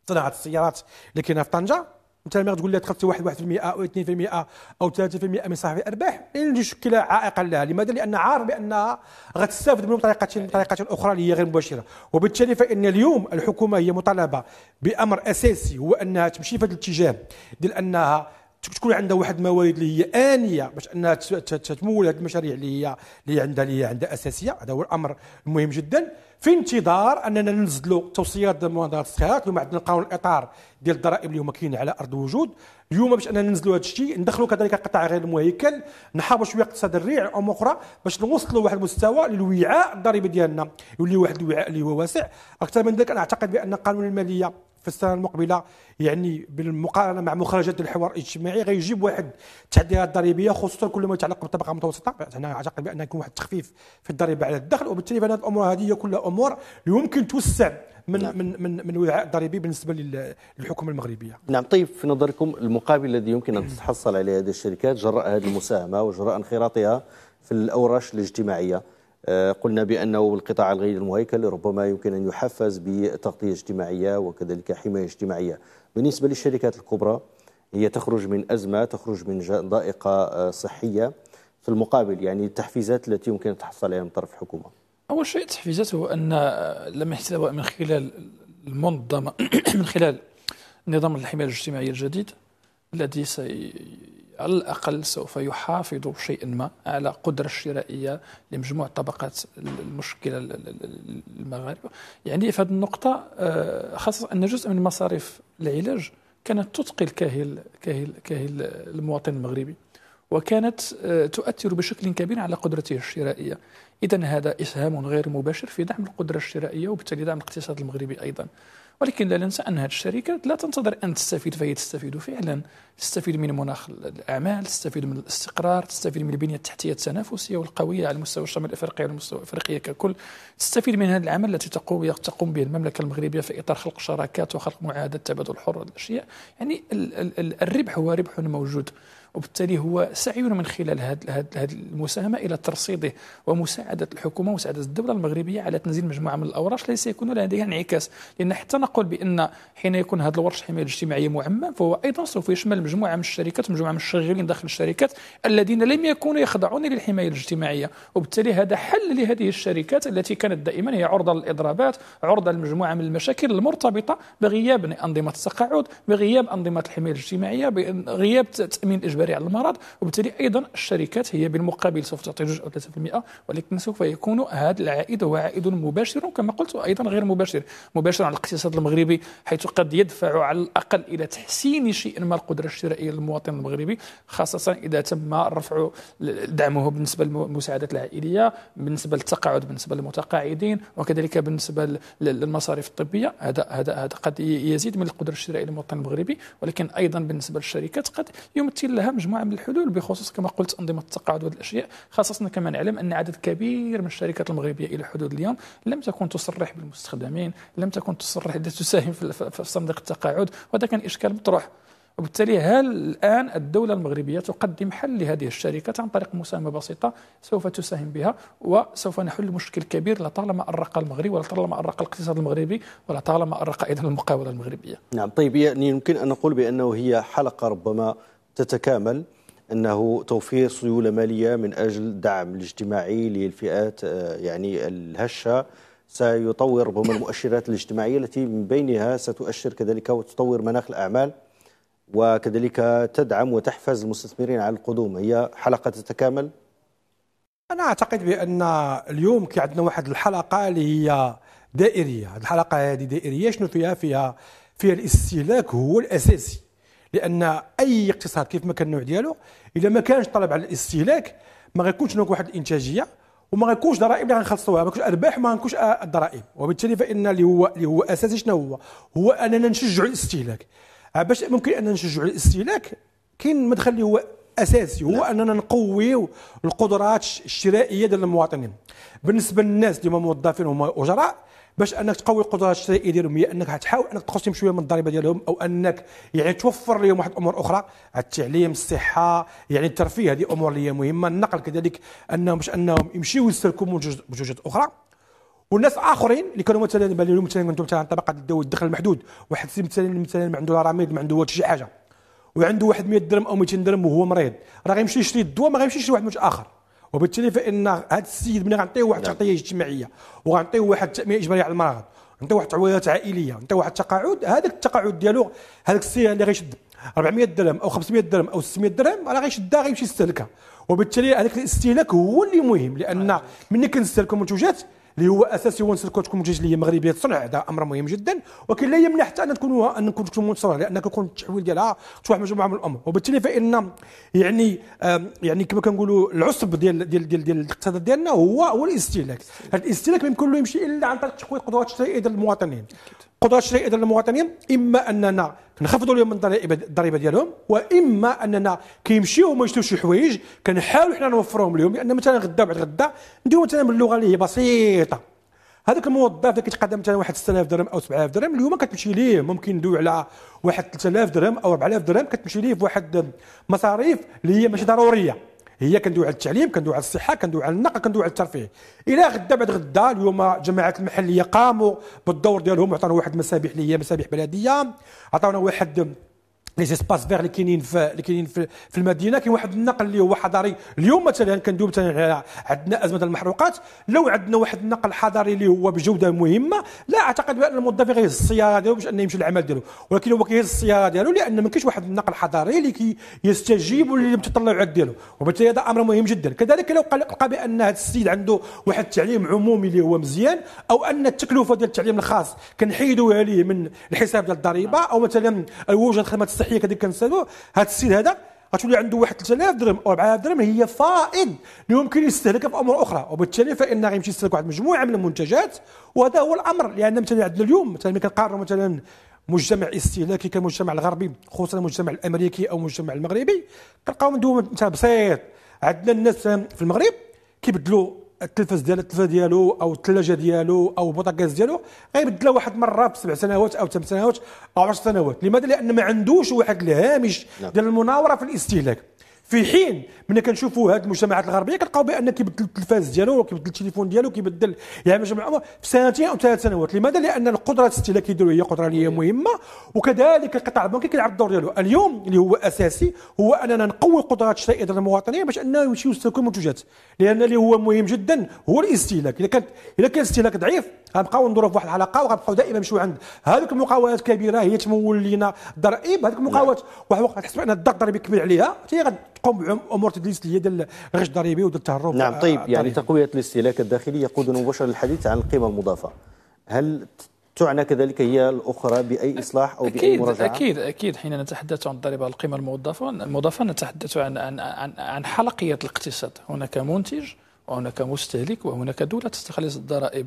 صناعه السيارات اللي كاينه في طنجه مثلا ملي تقول لها دخلت واحد 1% او 2% او 3% من صافي الارباح لن يشكل عائقا لها لماذا لان عارف بانها غتستافد منهم بطريقه بطريقه اخرى اللي هي غير مباشره وبالتالي فان اليوم الحكومه هي مطالبه بامر اساسي هو انها تمشي في هذا الاتجاه ديال انها تكون عندها واحد الموارد اللي هي انيه باش انها تمول هذه المشاريع اللي هي اللي عندها اللي هي عندها اساسيه هذا هو الامر المهم جدا في انتظار اننا ننزلوا توصيات مهندسه الصخيرات اليوم عندنا القانون الاطار ديال الضرائب اليوم كاين على ارض الوجود اليوم باش اننا ننزلوا هذا الشيء ندخلوا كذلك القطاع غير المهيكل نحاولوا شويه اقتصاد الريع امور اخرى باش نوصلوا لواحد المستوى للوعاء الضريبي ديالنا يولي واحد الوعاء اللي هو واسع اكثر من ذلك انا اعتقد بان قانون الماليه في السنه المقبله يعني بالمقارنه مع مخرجات الحوار الاجتماعي غيجيب واحد التعديلات الضريبيه خصوصا كل ما يتعلق بالطبقه المتوسطه انا اعتقد بان يكون واحد التخفيف في الضريبه على الدخل وبالتالي هذه الامور هذه هي كلها امور يمكن توسع من نعم. من من من وعاء ضريبي بالنسبه للحكومه المغربيه. نعم طيب في نظركم المقابل الذي يمكن ان تتحصل عليه هذه الشركات جراء هذه المساهمه وجراء انخراطها في الاوراش الاجتماعيه آه، قلنا بأنه القطاع الغير المهيكل ربما يمكن أن يحفز بتغطية اجتماعية وكذلك حماية اجتماعية بالنسبة للشركات الكبرى هي تخرج من أزمة تخرج من ضائقة آه، صحية في المقابل يعني التحفيزات التي يمكن أن تحصل عليها من طرف الحكومة أول شيء التحفيزات هو أن آه، لم يحتوى من خلال المنظمة (clears throat) من خلال نظام الحماية الاجتماعية الجديد الذي سي على الأقل سوف يحافظ بشيء ما على قدرة الشرائية لمجموع طبقات المشكلة المغاربة يعني في هذه النقطة آه، خاصة أن جزء من مصاريف العلاج كانت تثقل كاهل كاهل كاهل المواطن المغربي وكانت آه، تؤثر بشكل كبير على قدرته الشرائية إذا هذا إسهام غير مباشر في دعم القدرة الشرائية وبالتالي دعم الاقتصاد المغربي أيضا ولكن لا ننسى أن هذه الشركات لا تنتظر أن تستفيد فهي تستفيد فعلا تستفيد من مناخ الأعمال تستفيد من الاستقرار تستفيد من البنية التحتية التنافسية والقوية على مستوى الشمال الأفريقي وعلى مستوى أفريقيا ككل تستفيد من هذا العمل التي تقوم تقوم به المملكة المغربية في إطار خلق شراكات وخلق معاهدات تبادل حر الأشياء يعني الربح هو ربح موجود وبالتالي هو سعي من خلال هذه المساهمه الى ترصيده ومساعده الحكومه ومساعده الدوله المغربيه على تنزيل مجموعه من الاوراش ليس يكون لديها انعكاس لان حتى نقول بان حين يكون هذا الورش الحمايه الاجتماعيه معمم فهو ايضا سوف يشمل مجموعه من الشركات مجموعه من الشغالين داخل الشركات الذين لم يكونوا يخضعون للحمايه الاجتماعيه وبالتالي هذا حل لهذه الشركات التي كانت دائما هي عرضه للاضرابات عرضه لمجموعه من المشاكل المرتبطه بغياب انظمه التقاعد بغياب انظمه الحمايه الاجتماعيه بغياب تامين الاجباري الإجباري على المرض وبالتالي أيضا الشركات هي بالمقابل سوف تعطي 2 أو 3% ولكن سوف يكون هذا العائد هو عائد مباشر كما قلت ايضا غير مباشر مباشر على الاقتصاد المغربي حيث قد يدفع على الأقل إلى تحسين شيء ما القدرة الشرائية للمواطن المغربي خاصة إذا تم رفع دعمه بالنسبة للمساعدات العائلية بالنسبة للتقاعد بالنسبة للمتقاعدين وكذلك بالنسبة للمصاريف الطبية هذا هذا هذا قد يزيد من القدرة الشرائية للمواطن المغربي ولكن أيضا بالنسبة للشركات قد يمثل لها مجموعه من الحلول بخصوص كما قلت انظمه التقاعد وهذه الاشياء خاصه كما نعلم ان عدد كبير من الشركات المغربيه الى حدود اليوم لم تكن تصرح بالمستخدمين لم تكن تصرح لا تساهم في صندوق التقاعد وهذا كان اشكال مطروح وبالتالي هل الان الدوله المغربيه تقدم حل لهذه الشركات عن طريق مساهمه بسيطه سوف تساهم بها وسوف نحل مشكل كبير لطالما ارق المغرب ولطالما ارق الاقتصاد المغربي ولطالما ارق ايضا المقاوله المغربيه. نعم طيب يعني يمكن ان نقول بانه هي حلقه ربما تتكامل انه توفير سيوله ماليه من اجل الدعم الاجتماعي للفئات آه، يعني الهشه سيطور ربما (coughs) المؤشرات الاجتماعيه التي من بينها ستؤشر كذلك وتطور مناخ الاعمال وكذلك تدعم وتحفز المستثمرين على القدوم هي حلقه تتكامل انا اعتقد بان اليوم كي عندنا واحد الحلقه اللي هي دائريه الحلقه هذه دائريه شنو فيها فيها فيها الاستهلاك هو الاساسي لان اي اقتصاد كيف ما كان النوع ديالو اذا ما كانش طلب على الاستهلاك ما غيكونش هناك واحد الانتاجيه وما غيكونش ضرائب اللي غنخلصوها ما غيكونش ارباح ما غنكونش الضرائب وبالتالي فان اللي هو اللي هو اساسي شنو هو هو اننا نشجعوا الاستهلاك آه، باش ممكن اننا نشجعوا الاستهلاك كاين مدخل اللي هو اساسي هو لا. اننا نقويو القدرات الشرائيه ديال المواطنين بالنسبه للناس اللي هما موظفين وهما اجراء باش انك تقوي القدرات الشرائيه ديالهم هي انك تحاول انك تخصهم شويه من الضريبه ديالهم او انك يعني توفر لهم واحد الامور اخرى التعليم الصحه يعني الترفيه هذه امور اللي هي مهمه النقل كذلك انهم باش انهم يمشيو يستركوا بجوجات اخرى والناس اخرين اللي كانوا مثلا بان لهم مثلا عندهم مثلا طبقه الدخل المحدود واحد السيد مثلا مثلا ما عنده لا رميد ما عنده والو شي حاجه وعنده واحد 100 درهم او 200 درهم وهو مريض راه غيمشي يشري الدواء ما غيمشيش لواحد واحد اخر وبالتالي فان هذا السيد ملي غنعطيه واحد نعم. التغطيه اجتماعيه وغنعطيه واحد التامين الاجباري على المرض نعطيه واحد التعويضات عائليه نعطيه واحد التقاعد هذاك التقاعد ديالو هذاك السيد اللي غيشد 400 درهم او 500 درهم او 600 درهم راه غيشدها غيمشي يستهلكها وبالتالي هذاك الاستهلاك هو اللي مهم لان ملي كنستهلكوا منتوجات اللي هو اساسي هو نسلكو تكون منتج المغربيه تصنع هذا امر مهم جدا ولكن لا يمنع حتى ان تكون ان تكون منتصره لانك يكون التحويل ديالها واحد مجموعه من الامور وبالتالي فان يعني يعني كما كنقولوا العصب ديال ديال ديال ديال الاقتصاد ديالنا هو هو الاستهلاك هذا الاستهلاك ما يمكن له يمشي الا عن طريق تقويه القدرات الشرائيه ديال المواطنين قدره الشرائية ديال المواطنين اما اننا كنخفضوا لهم من الضريبه ديالهم واما اننا كيمشيو وما يشتروا شي حوايج كنحاولوا حنا نوفروهم لهم لان مثلا غدا بعد غدا نديرو مثلا باللغه اللي هي بسيطه هذاك الموظف اللي كيتقدم مثلا واحد 6000 درهم او 7000 درهم اليوم كتمشي ليه ممكن ندوي على واحد 3000 درهم او 4000 درهم كتمشي ليه بواحد مصاريف اللي هي ماشي ضروريه هي كندوي على التعليم كندوي على الصحه كندوي على النقل كندوي على الترفيه الى غدا بعد غدا اليوم الجماعات المحليه قاموا بالدور ديالهم عطاونا واحد المسابح اللي هي مسابح بلديه عطاونا واحد لي زيسباس فيغ اللي كاينين في اللي كاينين في, المدينه كاين واحد النقل اللي هو حضاري اليوم مثلا كندوي مثلا على عندنا ازمه المحروقات لو عندنا واحد النقل حضاري اللي هو بجوده مهمه لا اعتقد بان الموظف غيهز السياره ديالو باش انه يمشي للعمل ديالو ولكن هو كيهز السياره ديالو لان ما كاينش واحد النقل حضاري اللي كيستجيب كي للتطلعات ديالو وبالتالي هذا امر مهم جدا كذلك لو لقى بان هذا السيد عنده واحد التعليم عمومي اللي هو مزيان او ان التكلفه ديال التعليم الخاص كنحيدوها ليه من الحساب ديال الضريبه او مثلا يوجد الخدمه الصحيه الربحيه كذلك كنسالو هذا السيد هذا غتولي عنده واحد 3000 درهم او 4000 درهم هي فائض اللي يمكن يستهلكها في امور اخرى وبالتالي فان غيمشي يستهلك واحد المجموعه من المنتجات وهذا هو الامر لان مثلا عندنا اليوم مثلا ملي كنقارنوا مثلا مجتمع استهلاكي كمجتمع الغربي خصوصا المجتمع الامريكي او المجتمع المغربي كنلقاو ندوي مثلا بسيط عندنا الناس في المغرب كيبدلوا التلفاز ديال التلفاز ديالو او الثلاجه ديالو او البوطاكاز ديالو غيبدلها واحد مره في سبع سنوات او ثمان سنوات او 10 سنوات لماذا لان ما عندوش واحد الهامش نعم. ديال المناوره في الاستهلاك في حين ملي كنشوفوا هاد المجتمعات الغربيه كتلقاو بان كيبدل التلفاز ديالو كيبدل التليفون ديالو كيبدل يعني مجمع في سنتين او ثلاث سنوات لماذا لان القدره الاستهلاكيه اللي كيديروا هي قدره اللي هي مهمه وكذلك القطاع البنكي كيلعب الدور ديالو اليوم اللي هو اساسي هو اننا نقوي قدرات الشراء ديال المواطنين باش انه يمشيو يستهلك المنتوجات لان اللي هو مهم جدا هو الاستهلاك اذا كان اذا كان الاستهلاك ضعيف غنبقاو ندورو في واحد الحلقه وغنبقاو دائما نمشيو عند هذوك المقاولات الكبيره هي تمول لينا الضرائب هذوك المقاولات واحد الوقت غتحس بان الضغط الضريبي كبير عليها تقوم بامور تدليس اللي هي ديال الغش الضريبي وديال التهرب نعم طيب آه، يعني طيب. تقويه الاستهلاك الداخلي يقودنا مباشره للحديث عن القيمه المضافه هل تعنى كذلك هي الاخرى باي اصلاح او أكيد باي مراجعه اكيد اكيد حين نتحدث عن الضريبه على القيمه المضافه المضافه نتحدث عن عن عن, عن حلقيه الاقتصاد هناك منتج وهناك مستهلك وهناك دوله تستخلص الضرائب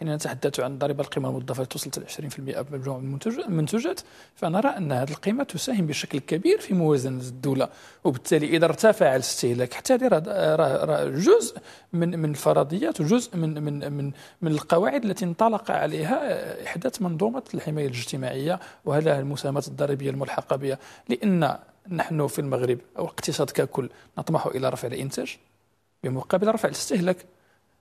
حين نتحدث عن ضريبه القيمه المضافه توصل ل 20% من المنتجات فنرى ان هذه القيمه تساهم بشكل كبير في موازنه الدوله وبالتالي اذا ارتفع الاستهلاك حتى راه جزء من من الفرضيات وجزء من من من من القواعد التي انطلق عليها احداث منظومه الحمايه الاجتماعيه وهذا المساهمات الضريبيه الملحقه بها لان نحن في المغرب او الاقتصاد ككل نطمح الى رفع الانتاج بمقابل رفع الاستهلاك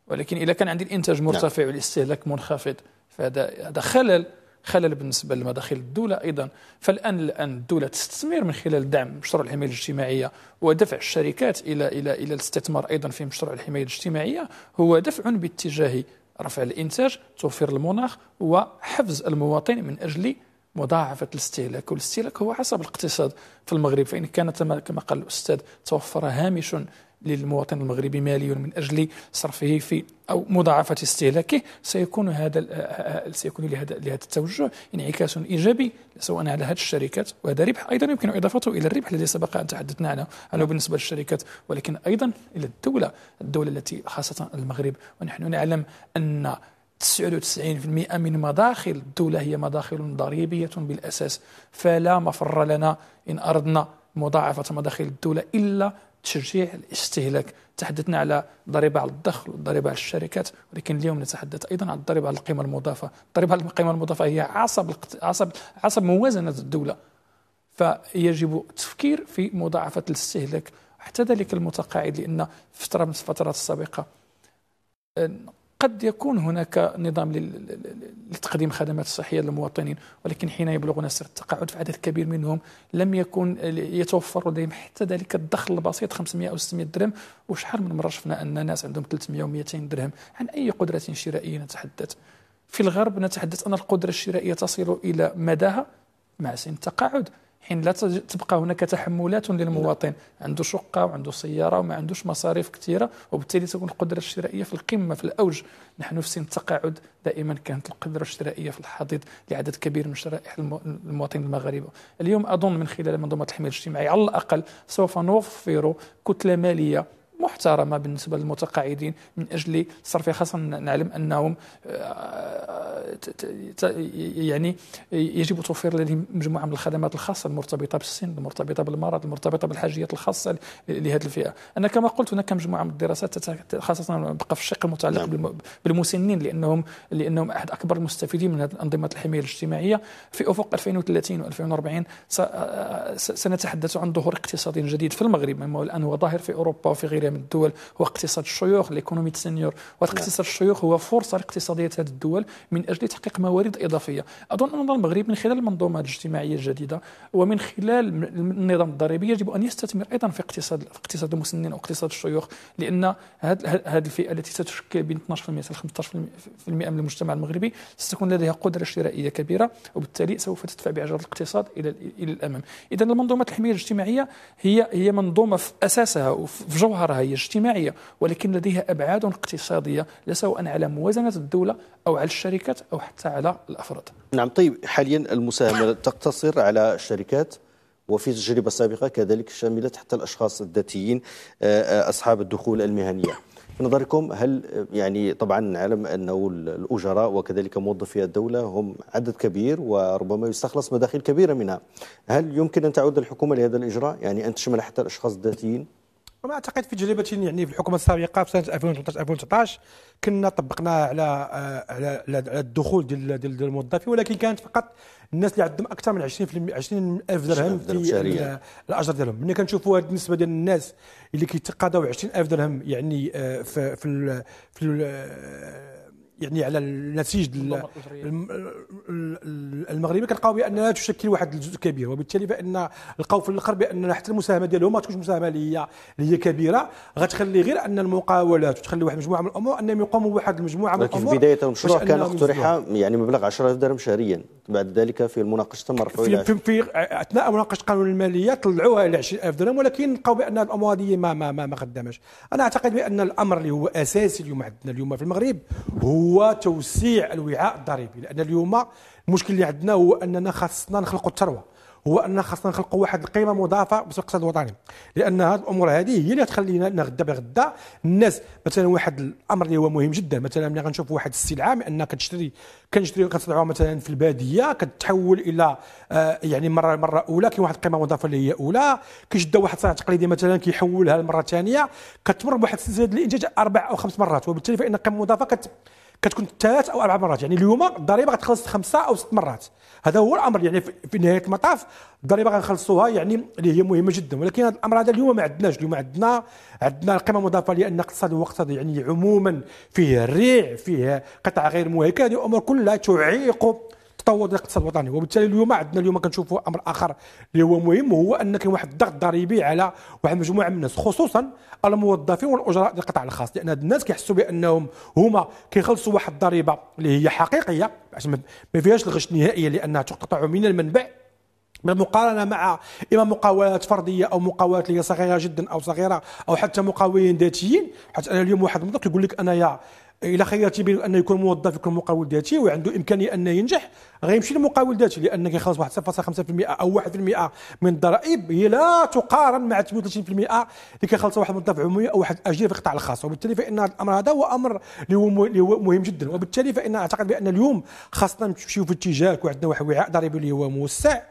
ولكن إذا كان عندي الإنتاج مرتفع نعم. والاستهلاك منخفض فهذا هذا خلل خلل بالنسبه لمداخل الدوله ايضا فالان الان الدوله تستثمر من خلال دعم مشروع الحمايه الاجتماعيه ودفع الشركات الى الى الى الاستثمار ايضا في مشروع الحمايه الاجتماعيه هو دفع باتجاه رفع الانتاج توفير المناخ وحفز المواطن من اجل مضاعفة الاستهلاك والاستهلاك هو حسب الاقتصاد في المغرب فإن كان كما قال الأستاذ توفر هامش للمواطن المغربي مالي من أجل صرفه في أو مضاعفة استهلاكه سيكون هذا آه، آه، آه، سيكون لهذا لهذا التوجه انعكاس إيجابي سواء على هذه الشركات وهذا ربح أيضا يمكن إضافته إلى الربح الذي سبق أن تحدثنا عنه عنه بالنسبة للشركات ولكن أيضا إلى الدولة الدولة التي خاصة المغرب ونحن نعلم أن 99% من مداخل الدولة هي مداخل ضريبية بالأساس فلا مفر لنا إن أردنا مضاعفة مداخل الدولة إلا تشجيع الاستهلاك تحدثنا على الضريبة على الدخل والضريبة على الشركات ولكن اليوم نتحدث أيضا عن الضريبة على القيمة المضافة الضريبة على القيمة المضافة هي عصب عصب عصب موازنة الدولة فيجب التفكير في مضاعفة الاستهلاك حتى ذلك المتقاعد لأن فترة من الفترات السابقة قد يكون هناك نظام لتقديم خدمات صحية للمواطنين ولكن حين يبلغون سن التقاعد فعدد كبير منهم لم يكن يتوفر لديهم حتى ذلك الدخل البسيط 500 أو 600 درهم وشحال من مرة شفنا أن الناس عندهم 300 و 200 درهم عن أي قدرة شرائية نتحدث في الغرب نتحدث أن القدرة الشرائية تصل إلى مداها مع سن التقاعد حين لا تبقى هناك تحملات للمواطن عنده شقة وعنده سيارة وما عندوش مصاريف كثيرة وبالتالي تكون القدرة الشرائية في القمة في الأوج نحن في سن التقاعد دائما كانت القدرة الشرائية في الحضيض لعدد كبير من شرائح المواطنين المغاربة اليوم أظن من خلال منظومة التحميل الاجتماعي على الأقل سوف نوفر كتلة مالية محترمه بالنسبه للمتقاعدين من اجل صرف خاصه نعلم انهم آه، يعني يجب توفير لديهم مجموعه من الخدمات الخاصه المرتبطه بالسن المرتبطه بالمرض المرتبطه بالحاجيات الخاصه لهذه الفئه انا كما قلت هناك مجموعه من الدراسات خاصه بقى في الشق المتعلق نعم. بالمسنين لانهم لانهم احد اكبر المستفيدين من هذه انظمه الحمايه الاجتماعيه في افق 2030 و2040 آه، سنتحدث عن ظهور اقتصادي جديد في المغرب الان هو ظاهر في اوروبا وفي غيرها من الدول هو اقتصاد الشيوخ ليكونومي سينيور واقتصاد نعم. الشيوخ هو فرصه لاقتصاديه هذه الدول من اجل تحقيق موارد اضافيه اظن ان المغرب من خلال المنظومات الاجتماعيه الجديده ومن خلال النظام الضريبي يجب ان يستثمر ايضا في اقتصاد في اقتصاد المسنين واقتصاد الشيوخ لان هذه الفئه التي ستشكل بين 12% إلى 15% من المجتمع المغربي ستكون لديها قدره شرائيه كبيره وبالتالي سوف تدفع بعجله الاقتصاد الى الى الامام اذا المنظومه الحميه الاجتماعيه هي هي منظومه في اساسها وفي جوهرها هي اجتماعية ولكن لديها أبعاد اقتصادية سواء على موازنة الدولة أو على الشركات أو حتى على الأفراد نعم طيب حاليا المساهمة (coughs) تقتصر على الشركات وفي تجربة سابقة كذلك شملت حتى الأشخاص الذاتيين آه، آه، أصحاب الدخول المهنية في نظركم هل يعني طبعا نعلم انه الاجراء وكذلك موظفي الدوله هم عدد كبير وربما يستخلص مداخيل كبيره منها هل يمكن ان تعود الحكومه لهذا الاجراء يعني ان تشمل حتى الاشخاص الذاتيين وما اعتقد في تجربه يعني في الحكومه السابقه في سنه 2018 2019 كنا طبقنا على على على الدخول ديال ديال الموظفين ولكن كانت فقط الناس اللي عندهم اكثر من 20 20000 درهم في الاجر ديالهم ملي كنشوفوا هذه النسبه ديال الناس اللي كيتقاضاو 20000 درهم يعني آه، في في, في يعني على النسيج المغربي كنلقاو بانها تشكل واحد الجزء كبير وبالتالي فان لقاو في الاخر بان حتى المساهمه ديالهم ما تكونش مساهمه اللي هي اللي هي كبيره غتخلي غير ان المقاولات وتخلي واحد المجموعه من الامور انهم يقوموا بواحد المجموعه من الامور لكن في بدايه المشروع كان اقترح يعني مبلغ 10000 درهم شهريا بعد ذلك في المناقشه تم رفعه في, في, في اثناء مناقشه قانون الماليه طلعوها الى 20000 درهم ولكن لقوا بان الامور هذه ما ما ما, ما خدامش انا اعتقد بان الامر اللي هو اساسي اليوم عندنا اليوم في المغرب هو توسيع الوعاء الضريبي لان اليوم المشكل اللي عندنا هو اننا خاصنا نخلقوا الثروه هو ان خاصنا نخلقوا واحد القيمه مضافه بسوق الاقتصاد الوطني لان هذه الامور هذه هي اللي تخلينا غدا بغدا الناس مثلا واحد الامر اللي هو مهم جدا مثلا ملي غنشوف واحد السلعه بان كتشتري كنشتري كنصنعوها مثلا في الباديه كتحول الى آه، يعني مره مره اولى كاين واحد القيمه مضافه اللي هي اولى كيشدها واحد صناعه تقليدي مثلا كيحولها المره الثانيه كتمر بواحد السلسله الانتاج اربع او خمس مرات وبالتالي فان القيمه المضافه كت كتكون ثلاث او اربع مرات يعني اليوم الضريبه غتخلص خمسه او ست مرات هذا هو الامر يعني في نهايه المطاف الضريبه غنخلصوها يعني اللي هي مهمه جدا ولكن هذا الامر هذا اليوم ما عندناش اليوم عندنا عندنا القيمه المضافه لان اقتصاد واقتصاد يعني عموما فيه الريع فيه قطع غير مهلكه هذه الامور كلها تعيق تطور الاقتصاد الوطني وبالتالي اليوم عندنا اليوم كنشوفوا امر اخر اللي هو مهم هو ان كاين واحد الضغط ضريبي على واحد المجموعه من الناس خصوصا الموظفين والاجراء ديال القطاع الخاص لان هاد الناس كيحسوا بانهم هما كيخلصوا واحد الضريبه اللي هي حقيقيه باش ما فيهاش الغش نهائيا لانها تقطع من المنبع بالمقارنه مع اما مقاولات فرديه او مقاولات اللي هي صغيره جدا او صغيره او حتى مقاولين ذاتيين حيت انا اليوم واحد الموظف كيقول لك انايا الا خيرتي بين انه يكون موظف يكون مقاول ذاتي وعنده امكانيه انه ينجح غيمشي للمقاول ذاتي لان كيخلص واحد 0.5% او 1% من الضرائب هي لا تقارن مع 38% اللي كيخلصها واحد موظف عمومي او واحد اجير في القطاع الخاص وبالتالي فان الامر هذا هو امر اللي هو مهم جدا وبالتالي فان اعتقد بان اليوم خاصنا نمشيو في اتجاه وعندنا واحد وعاء ضريبي اللي هو موسع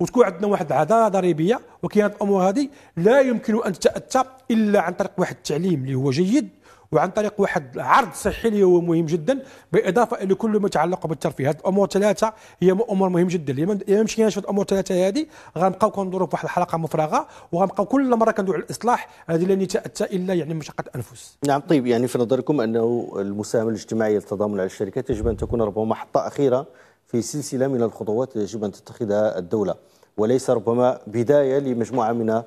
وتكون عندنا واحد العداله ضريبيه وكاين الامور هذه لا يمكن ان تتاتى الا عن طريق واحد التعليم اللي هو جيد وعن طريق واحد عرض صحي اللي هو مهم جدا بالاضافه الى كل ما يتعلق بالترفيه هذه الامور ثلاثه هي امور مهم جدا اللي ما مشيناش في الامور ثلاثه هذه غنبقاو كندوروا في واحد الحلقه مفرغه وغنبقاو كل مره كندعو على الاصلاح هذه لن يتاتى الا يعني مشقه انفس نعم طيب يعني في نظركم انه المساهمه الاجتماعيه للتضامن على الشركات يجب ان تكون ربما محطه اخيره في سلسله من الخطوات يجب ان تتخذها الدوله وليس ربما بدايه لمجموعه من آه،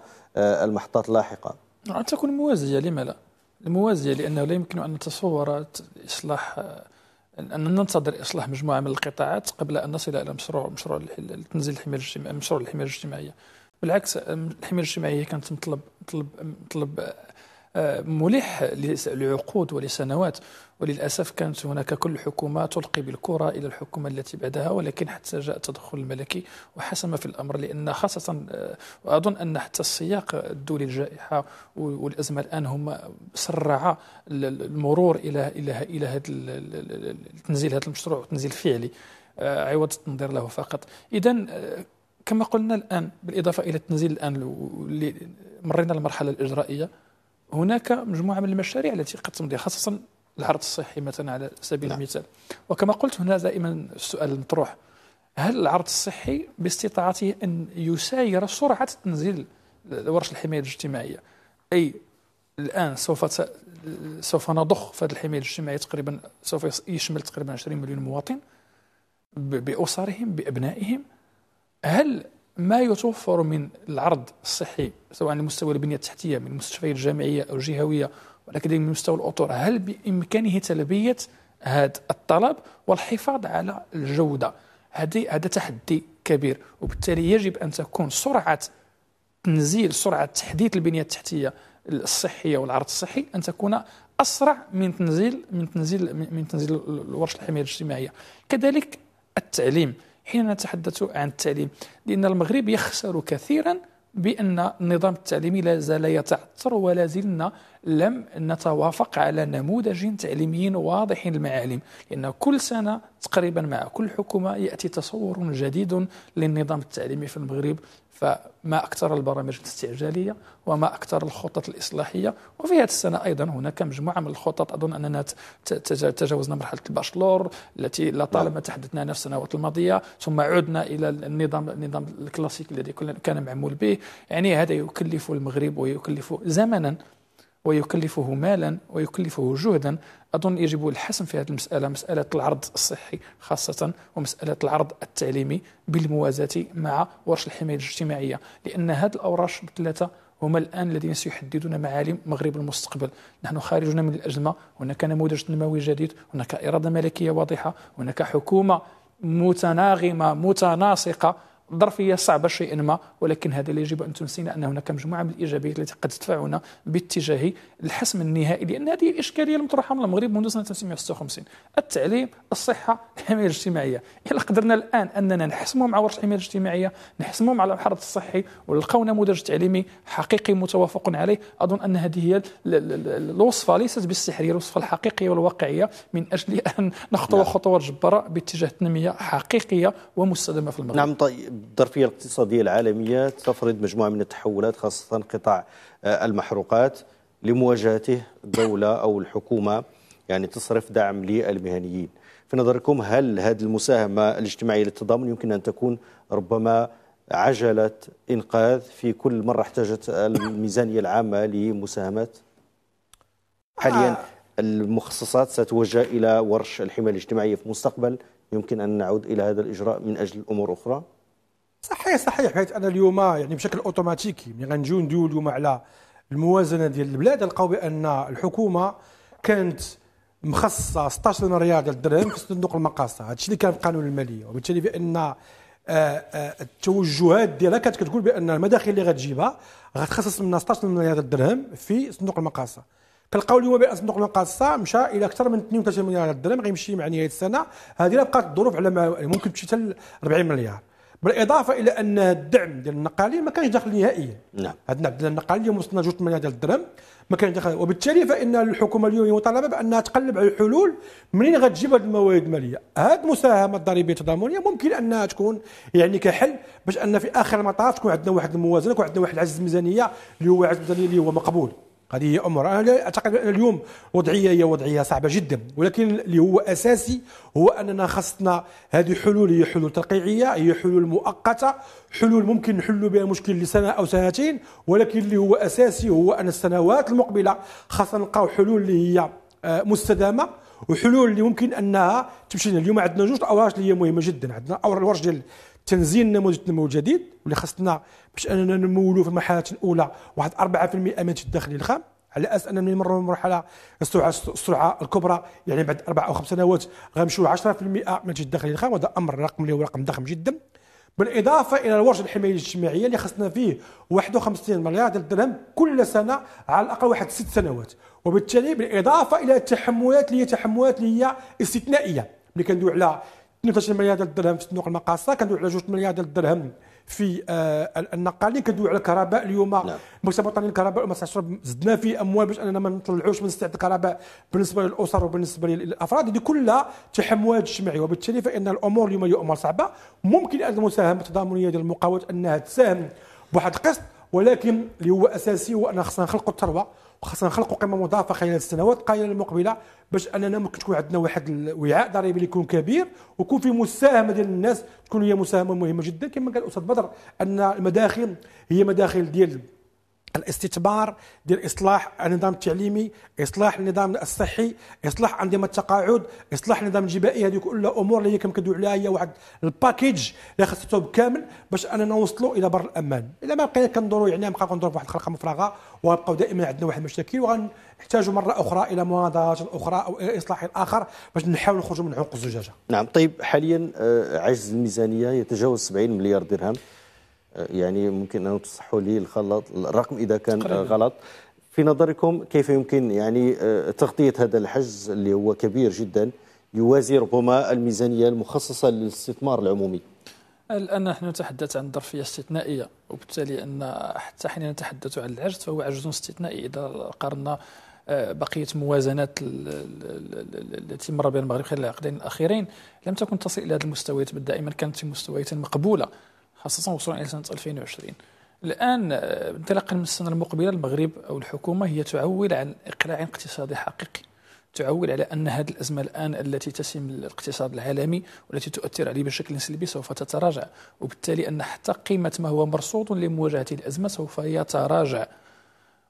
المحطات اللاحقه نعم، تكون موازيه لما لا الموازيه لانه لا يمكن ان نتصور اصلاح ان ننتظر اصلاح مجموعه من القطاعات قبل ان نصل الى مشروع مشروع تنزيل الحمايه الاجتماعيه مشروع الحمايه الاجتماعيه بالعكس الحمايه الاجتماعيه كانت مطلب مطلب مطلب ملح لعقود ولسنوات وللأسف كانت هناك كل حكومة تلقي بالكرة إلى الحكومة التي بعدها ولكن حتى جاء التدخل الملكي وحسم في الأمر لأن خاصة آه، وأظن أن حتى السياق الدولي الجائحة والأزمة الآن هما سرع المرور إلى إلى إلى هذا تنزيل هذا المشروع تنزيل فعلي آه، عوض التنظير له فقط إذا آه، كما قلنا الآن بالإضافة إلى التنزيل الآن مرينا المرحلة الإجرائية هناك مجموعة من المشاريع التي قد تمضي خاصة العرض الصحي مثلا على سبيل نعم. المثال وكما قلت هنا دائما السؤال المطروح هل العرض الصحي باستطاعته أن يساير سرعة تنزيل ورش الحماية الاجتماعية أي الآن سوف ت... سوف نضخ في هذه الحماية الاجتماعية تقريبا سوف يشمل تقريبا 20 مليون مواطن بأسرهم بأبنائهم هل ما يتوفر من العرض الصحي سواء على مستوى البنيه التحتيه من المستشفيات الجامعية او الجهوية ولكن من مستوى الاطر هل بامكانه تلبيه هذا الطلب والحفاظ على الجوده هذه هذا تحدي كبير وبالتالي يجب ان تكون سرعه تنزيل سرعه تحديث البنيه التحتيه الصحيه والعرض الصحي ان تكون اسرع من تنزيل من تنزيل من تنزيل الورش الحمايه الاجتماعيه كذلك التعليم حين نتحدث عن التعليم لأن المغرب يخسر كثيرا بأن النظام التعليمي لا زال يتعثر ولا زلنا لم نتوافق على نموذج تعليمي واضح المعالم لأن كل سنة تقريبا مع كل حكومة يأتي تصور جديد للنظام التعليمي في المغرب فما أكثر البرامج الاستعجالية وما أكثر الخطط الإصلاحية وفي هذه السنة أيضا هناك مجموعة من الخطط أظن أننا تجاوزنا مرحلة الباشلور التي لطالما نعم. تحدثنا عنها في السنوات الماضية ثم عدنا إلى النظام النظام الكلاسيك الذي كان معمول به يعني هذا يكلف المغرب ويكلف زمنا ويكلفه مالا ويكلفه جهدا أظن يجب الحسم في هذه المسألة مسألة العرض الصحي خاصة ومسألة العرض التعليمي بالموازاة مع ورش الحماية الاجتماعية لأن هذه الأوراش الثلاثة هما الآن الذين سيحددون معالم مغرب المستقبل نحن خارجون من الأزمة هناك نموذج تنموي جديد هناك إرادة ملكية واضحة هناك حكومة متناغمة متناسقة ظرفيه صعبه شيئا ما ولكن هذا لا يجب ان تنسينا ان هناك مجموعه من الايجابيات التي قد تدفعنا باتجاه الحسم النهائي لان هذه الاشكاليه المطروحه من المغرب منذ سنه 1956 التعليم الصحه الحمايه الاجتماعيه الا قدرنا الان اننا نحسمه مع ورش الحمايه الاجتماعيه نحسمه على الحرس الصحي ونلقاو نموذج تعليمي حقيقي متوافق عليه اظن ان هذه هي الوصفه ليست بالسحريه الوصفه الحقيقيه والواقعيه من اجل ان نخطو نعم. خطوات جباره باتجاه تنميه حقيقيه ومستدامه في المغرب نعم طيب الظرفية الاقتصادية العالمية تفرض مجموعة من التحولات خاصة قطاع آه، المحروقات لمواجهته الدولة أو الحكومة يعني تصرف دعم للمهنيين في نظركم هل هذه المساهمة الاجتماعية للتضامن يمكن أن تكون ربما عجلة إنقاذ في كل مرة احتاجت الميزانية العامة لمساهمات حاليا آه. المخصصات ستوجه إلى ورش الحماية الاجتماعية في المستقبل يمكن أن نعود إلى هذا الإجراء من أجل أمور أخرى صحيح صحيح حيث انا اليوم يعني بشكل اوتوماتيكي ملي غنجيو ندويو اليوم على الموازنه ديال البلاد نلقاو بان الحكومه كانت مخصصه 16 مليار ديال الدرهم في صندوق المقاصه هادشي اللي كان في قانون الماليه وبالتالي بان آه، آه، التوجهات ديالها كانت كتقول بان المداخل اللي غتجيبها غتخصص منها 16 مليار الدرهم في صندوق المقاصه كنلقاو اليوم بان صندوق المقاصه مشى الى اكثر من 32 مليار درهم غيمشي مع نهايه السنه هذه بقات الظروف على ما ممكن تمشي حتى 40 مليار بالاضافه الى ان الدعم ديال النقاليه ما كانش داخل نهائيا نعم عندنا النقالي وصلنا جوج ثمانيه ديال الدرهم ما كانش داخل وبالتالي فان الحكومه اليوم مطالبه بانها تقلب على الحلول منين غتجيب هذه الموارد الماليه هذه المساهمه الضريبيه التضامنيه ممكن انها تكون يعني كحل باش ان في اخر المطاف تكون عندنا واحد الموازنه وعندنا عندنا واحد العجز الميزانيه اللي هو عجز ميزانيه اللي هو مقبول هذه هي امور انا اعتقد ان اليوم وضعيه هي وضعيه صعبه جدا ولكن اللي هو اساسي هو اننا خصنا هذه حلول هي حلول ترقيعيه هي حلول مؤقته حلول ممكن نحلوا بها المشكل لسنه او سنتين ولكن اللي هو اساسي هو ان السنوات المقبله خاصنا نلقاو حلول اللي هي آه، مستدامه وحلول اللي ممكن انها تمشي اليوم عندنا جوج اوراش اللي هي مهمه جدا عندنا اول ورش ديال تنزيل نموذج التنموي الجديد واللي خصنا باش اننا نمولوا في المرحله الاولى واحد 4% من الدخل الخام على اساس اننا من مروا مرحله السرعه السرعه الكبرى يعني بعد اربع او خمس سنوات غنمشيو 10% من الدخل الخام وهذا امر رقم اللي هو رقم ضخم جدا بالاضافه الى الورشه الحمايه الاجتماعيه اللي خصنا فيه 51 مليار ديال الدرهم كل سنه على الاقل واحد ست سنوات وبالتالي بالاضافه الى التحملات اللي هي تحملات اللي هي استثنائيه ملي كندوي على 12 مليار ديال الدرهم في صندوق المقاصه كندوي على 2 مليار ديال الدرهم في آه، النقالين كندوي على الكهرباء اليوم المكتب نعم. الوطني للكهرباء زدنا فيه اموال باش اننا ما نطلعوش من استعداد الكهرباء بالنسبه للاسر وبالنسبه للافراد هذه كلها تحملات اجتماعي وبالتالي فان الامور اليوم هي امور صعبه ممكن ان المساهمه التضامنيه ديال المقاولات انها تساهم بواحد القسط ولكن اللي هو اساسي هو ان خصنا نخلقوا الثروه وخاصنا نخلقوا قيمه مضافه خلال السنوات القليله المقبله باش اننا ممكن تكون عندنا واحد الوعاء ضريبي اللي يكون كبير ويكون فيه مساهمه ديال الناس تكون هي مساهمه مهمه جدا كما قال الاستاذ بدر ان المداخل هي مداخل ديال الاستثمار ديال اصلاح النظام التعليمي اصلاح النظام الصحي اصلاح انظمه التقاعد اصلاح النظام الجبائي هذه كلها امور اللي كم كدوي عليها هي واحد الباكيج اللي خصته بكامل باش اننا نوصلوا الى بر الامان الا ما بقينا كندوروا يعني نبقى كندوروا في واحد الخلقه مفرغه وغنبقاو دائما عندنا واحد المشاكل وغنحتاجوا مره اخرى الى مناضلات اخرى او الى اصلاح اخر باش نحاول نخرجوا من عنق الزجاجه نعم طيب حاليا آه، عجز الميزانيه يتجاوز 70 مليار درهم يعني ممكن أن تصحوا لي الخلط الرقم إذا كان غلط في نظركم كيف يمكن يعني آه، تغطية هذا الحجز اللي هو كبير جدا يوازي ربما الميزانية المخصصة للاستثمار العمومي الآن نحن نتحدث عن ظرفية استثنائية وبالتالي أن حتى حين نتحدث عن العجز فهو عجز استثنائي إذا قارنا آه، بقيه موازنات التي مر بها المغرب خلال العقدين الاخيرين لم تكن تصل الى هذه المستويات بل دائما كانت في مستويات مقبوله خاصة وصولا إلى سنة 2020 الآن آه، انطلاقا من السنة المقبلة المغرب أو الحكومة هي تعول عن إقلاع اقتصادي حقيقي تعول على ان هذه الازمه الان التي تسم الاقتصاد العالمي والتي تؤثر عليه بشكل سلبي سوف تتراجع وبالتالي ان حتى قيمه ما هو مرصود لمواجهه الازمه سوف يتراجع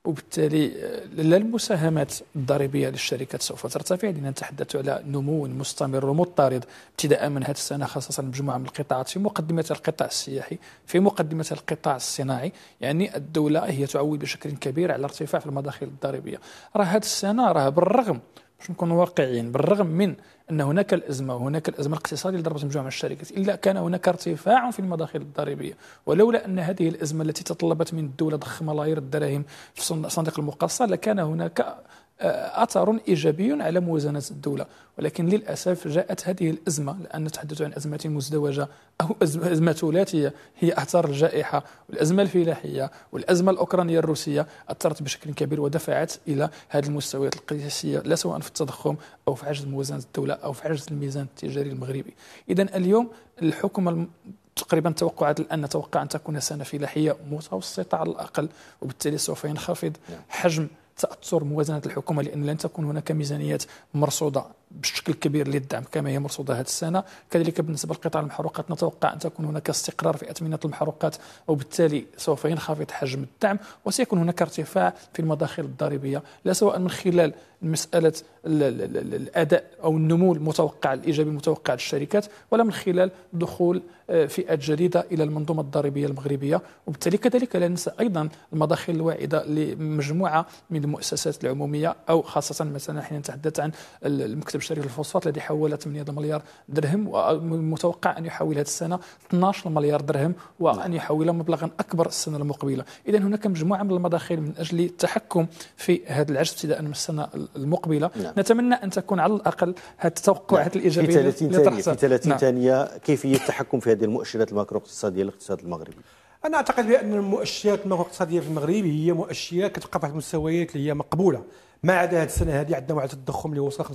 وبالتالي آه، لا المساهمات الضريبيه للشركات سوف ترتفع لان نتحدث على نمو مستمر ومضطرد ابتداء من هذه السنه خاصه بمجموعه من القطاعات في مقدمه القطاع السياحي في مقدمه القطاع الصناعي يعني الدوله هي تعول بشكل كبير على ارتفاع في المداخيل الضريبيه راه هذه السنه راه بالرغم باش نكونوا واقعيين بالرغم من ان هناك الازمه وهناك الازمه الاقتصاديه اللي ضربت مجموعه من الشركات الا كان هناك ارتفاع في المداخل الضريبيه ولولا ان هذه الازمه التي تطلبت من الدوله ضخ ملايير الدراهم في الصندوق المقصر لكان هناك آه، أثر إيجابي على موازنة الدولة ولكن للأسف جاءت هذه الأزمة لأن نتحدث عن أزمة مزدوجة أو أزمة ثلاثيه هي أثار الجائحة والأزمة الفلاحية والأزمة الأوكرانية الروسية أثرت بشكل كبير ودفعت إلى هذه المستويات القياسية لا سواء في التضخم أو في عجز موازنة الدولة أو في عجز الميزان التجاري المغربي إذا اليوم الحكومة تقريبا توقعات الان نتوقع ان تكون سنه فلاحيه متوسطه على الاقل وبالتالي سوف ينخفض نعم. حجم تاثر موازنه الحكومه لان لن تكون هناك ميزانيات مرصوده بشكل كبير للدعم كما هي مرصودة هذه السنة كذلك بالنسبة لقطاع المحروقات نتوقع أن تكون هناك استقرار في أثمنة المحروقات وبالتالي سوف ينخفض حجم الدعم وسيكون هناك ارتفاع في المداخل الضريبية لا سواء من خلال مسألة الأداء أو النمو المتوقع الإيجابي المتوقع للشركات ولا من خلال دخول آه، فئات جديدة إلى المنظومة الضريبية المغربية وبالتالي كذلك لا ننسى أيضا المداخل الواعدة لمجموعة من المؤسسات العمومية أو خاصة مثلا حين نتحدث عن المكتب شركه الفوسفات الذي حول 8 مليار درهم ومتوقع ان يحول هذه السنه 12 مليار درهم وان يحول مبلغا اكبر السنه المقبله اذا هناك مجموعه من المداخل من اجل التحكم في هذا العجز ابتداء من السنه المقبله نعم. نتمنى ان تكون على الاقل نعم. هذه التوقعات نعم. الايجابيه في 30 ثانيه في 30 نعم. ثانيه نعم. كيفيه التحكم في هذه المؤشرات الماكرو اقتصاديه للاقتصاد المغربي انا اعتقد بان المؤشرات الاقتصاديه في المغرب هي مؤشرات كتبقى في المستويات اللي هي مقبوله ما عدا هذه السنه هذه عندنا واحد التضخم اللي وصل 5%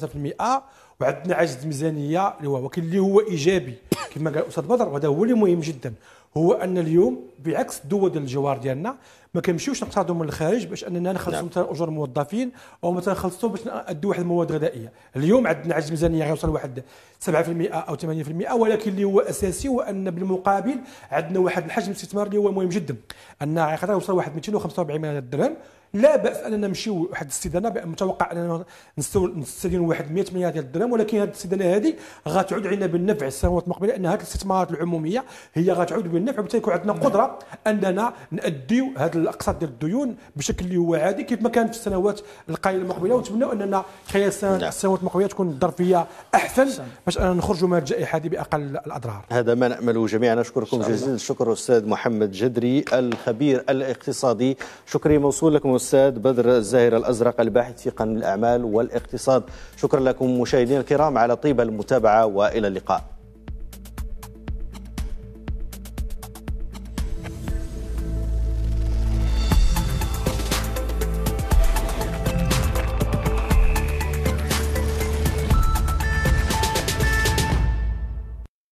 وعندنا عجز ميزانيه اللي هو ولكن اللي هو ايجابي كما قال الاستاذ بدر وهذا هو اللي مهم جدا هو ان اليوم بعكس دول الجوار ديالنا ما كنمشيوش نقتعدوا من الخارج باش اننا نخلصوا نعم. مثلا اجور الموظفين او مثلا نخلصوا باش نادوا واحد المواد غذائيه اليوم عندنا عجز ميزانيه غيوصل واحد 7% او 8% ولكن اللي هو اساسي هو ان بالمقابل عندنا واحد الحجم الاستثمار اللي هو مهم جدا ان خاطر يوصل واحد 245 مليار درهم لا باس اننا نمشيو واحد الاستدانه متوقع اننا نستدين واحد 100 مليار ديال الدرهم ولكن هذه الاستدانه هذه غتعود علينا بالنفع السنوات المقبله ان هذه الاستثمارات العموميه هي غتعود بالنفع وبالتالي يكون عندنا قدره اننا ناديو هذا الاقساط ديال الديون بشكل اللي هو عادي كيف ما كان في السنوات القليله المقبله ونتمنى اننا خلال السنوات نعم. المقبله تكون الظرفيه احسن باش اننا نخرجوا من الجائحه هذه باقل الاضرار هذا ما نامله جميعا نشكركم جزيلا الشكر استاذ محمد جدري الخبير الاقتصادي شكري موصول لكم الأستاذ بدر الزاهر الأزرق الباحث في قانون الأعمال والاقتصاد شكرا لكم مشاهدينا الكرام على طيب المتابعة وإلى اللقاء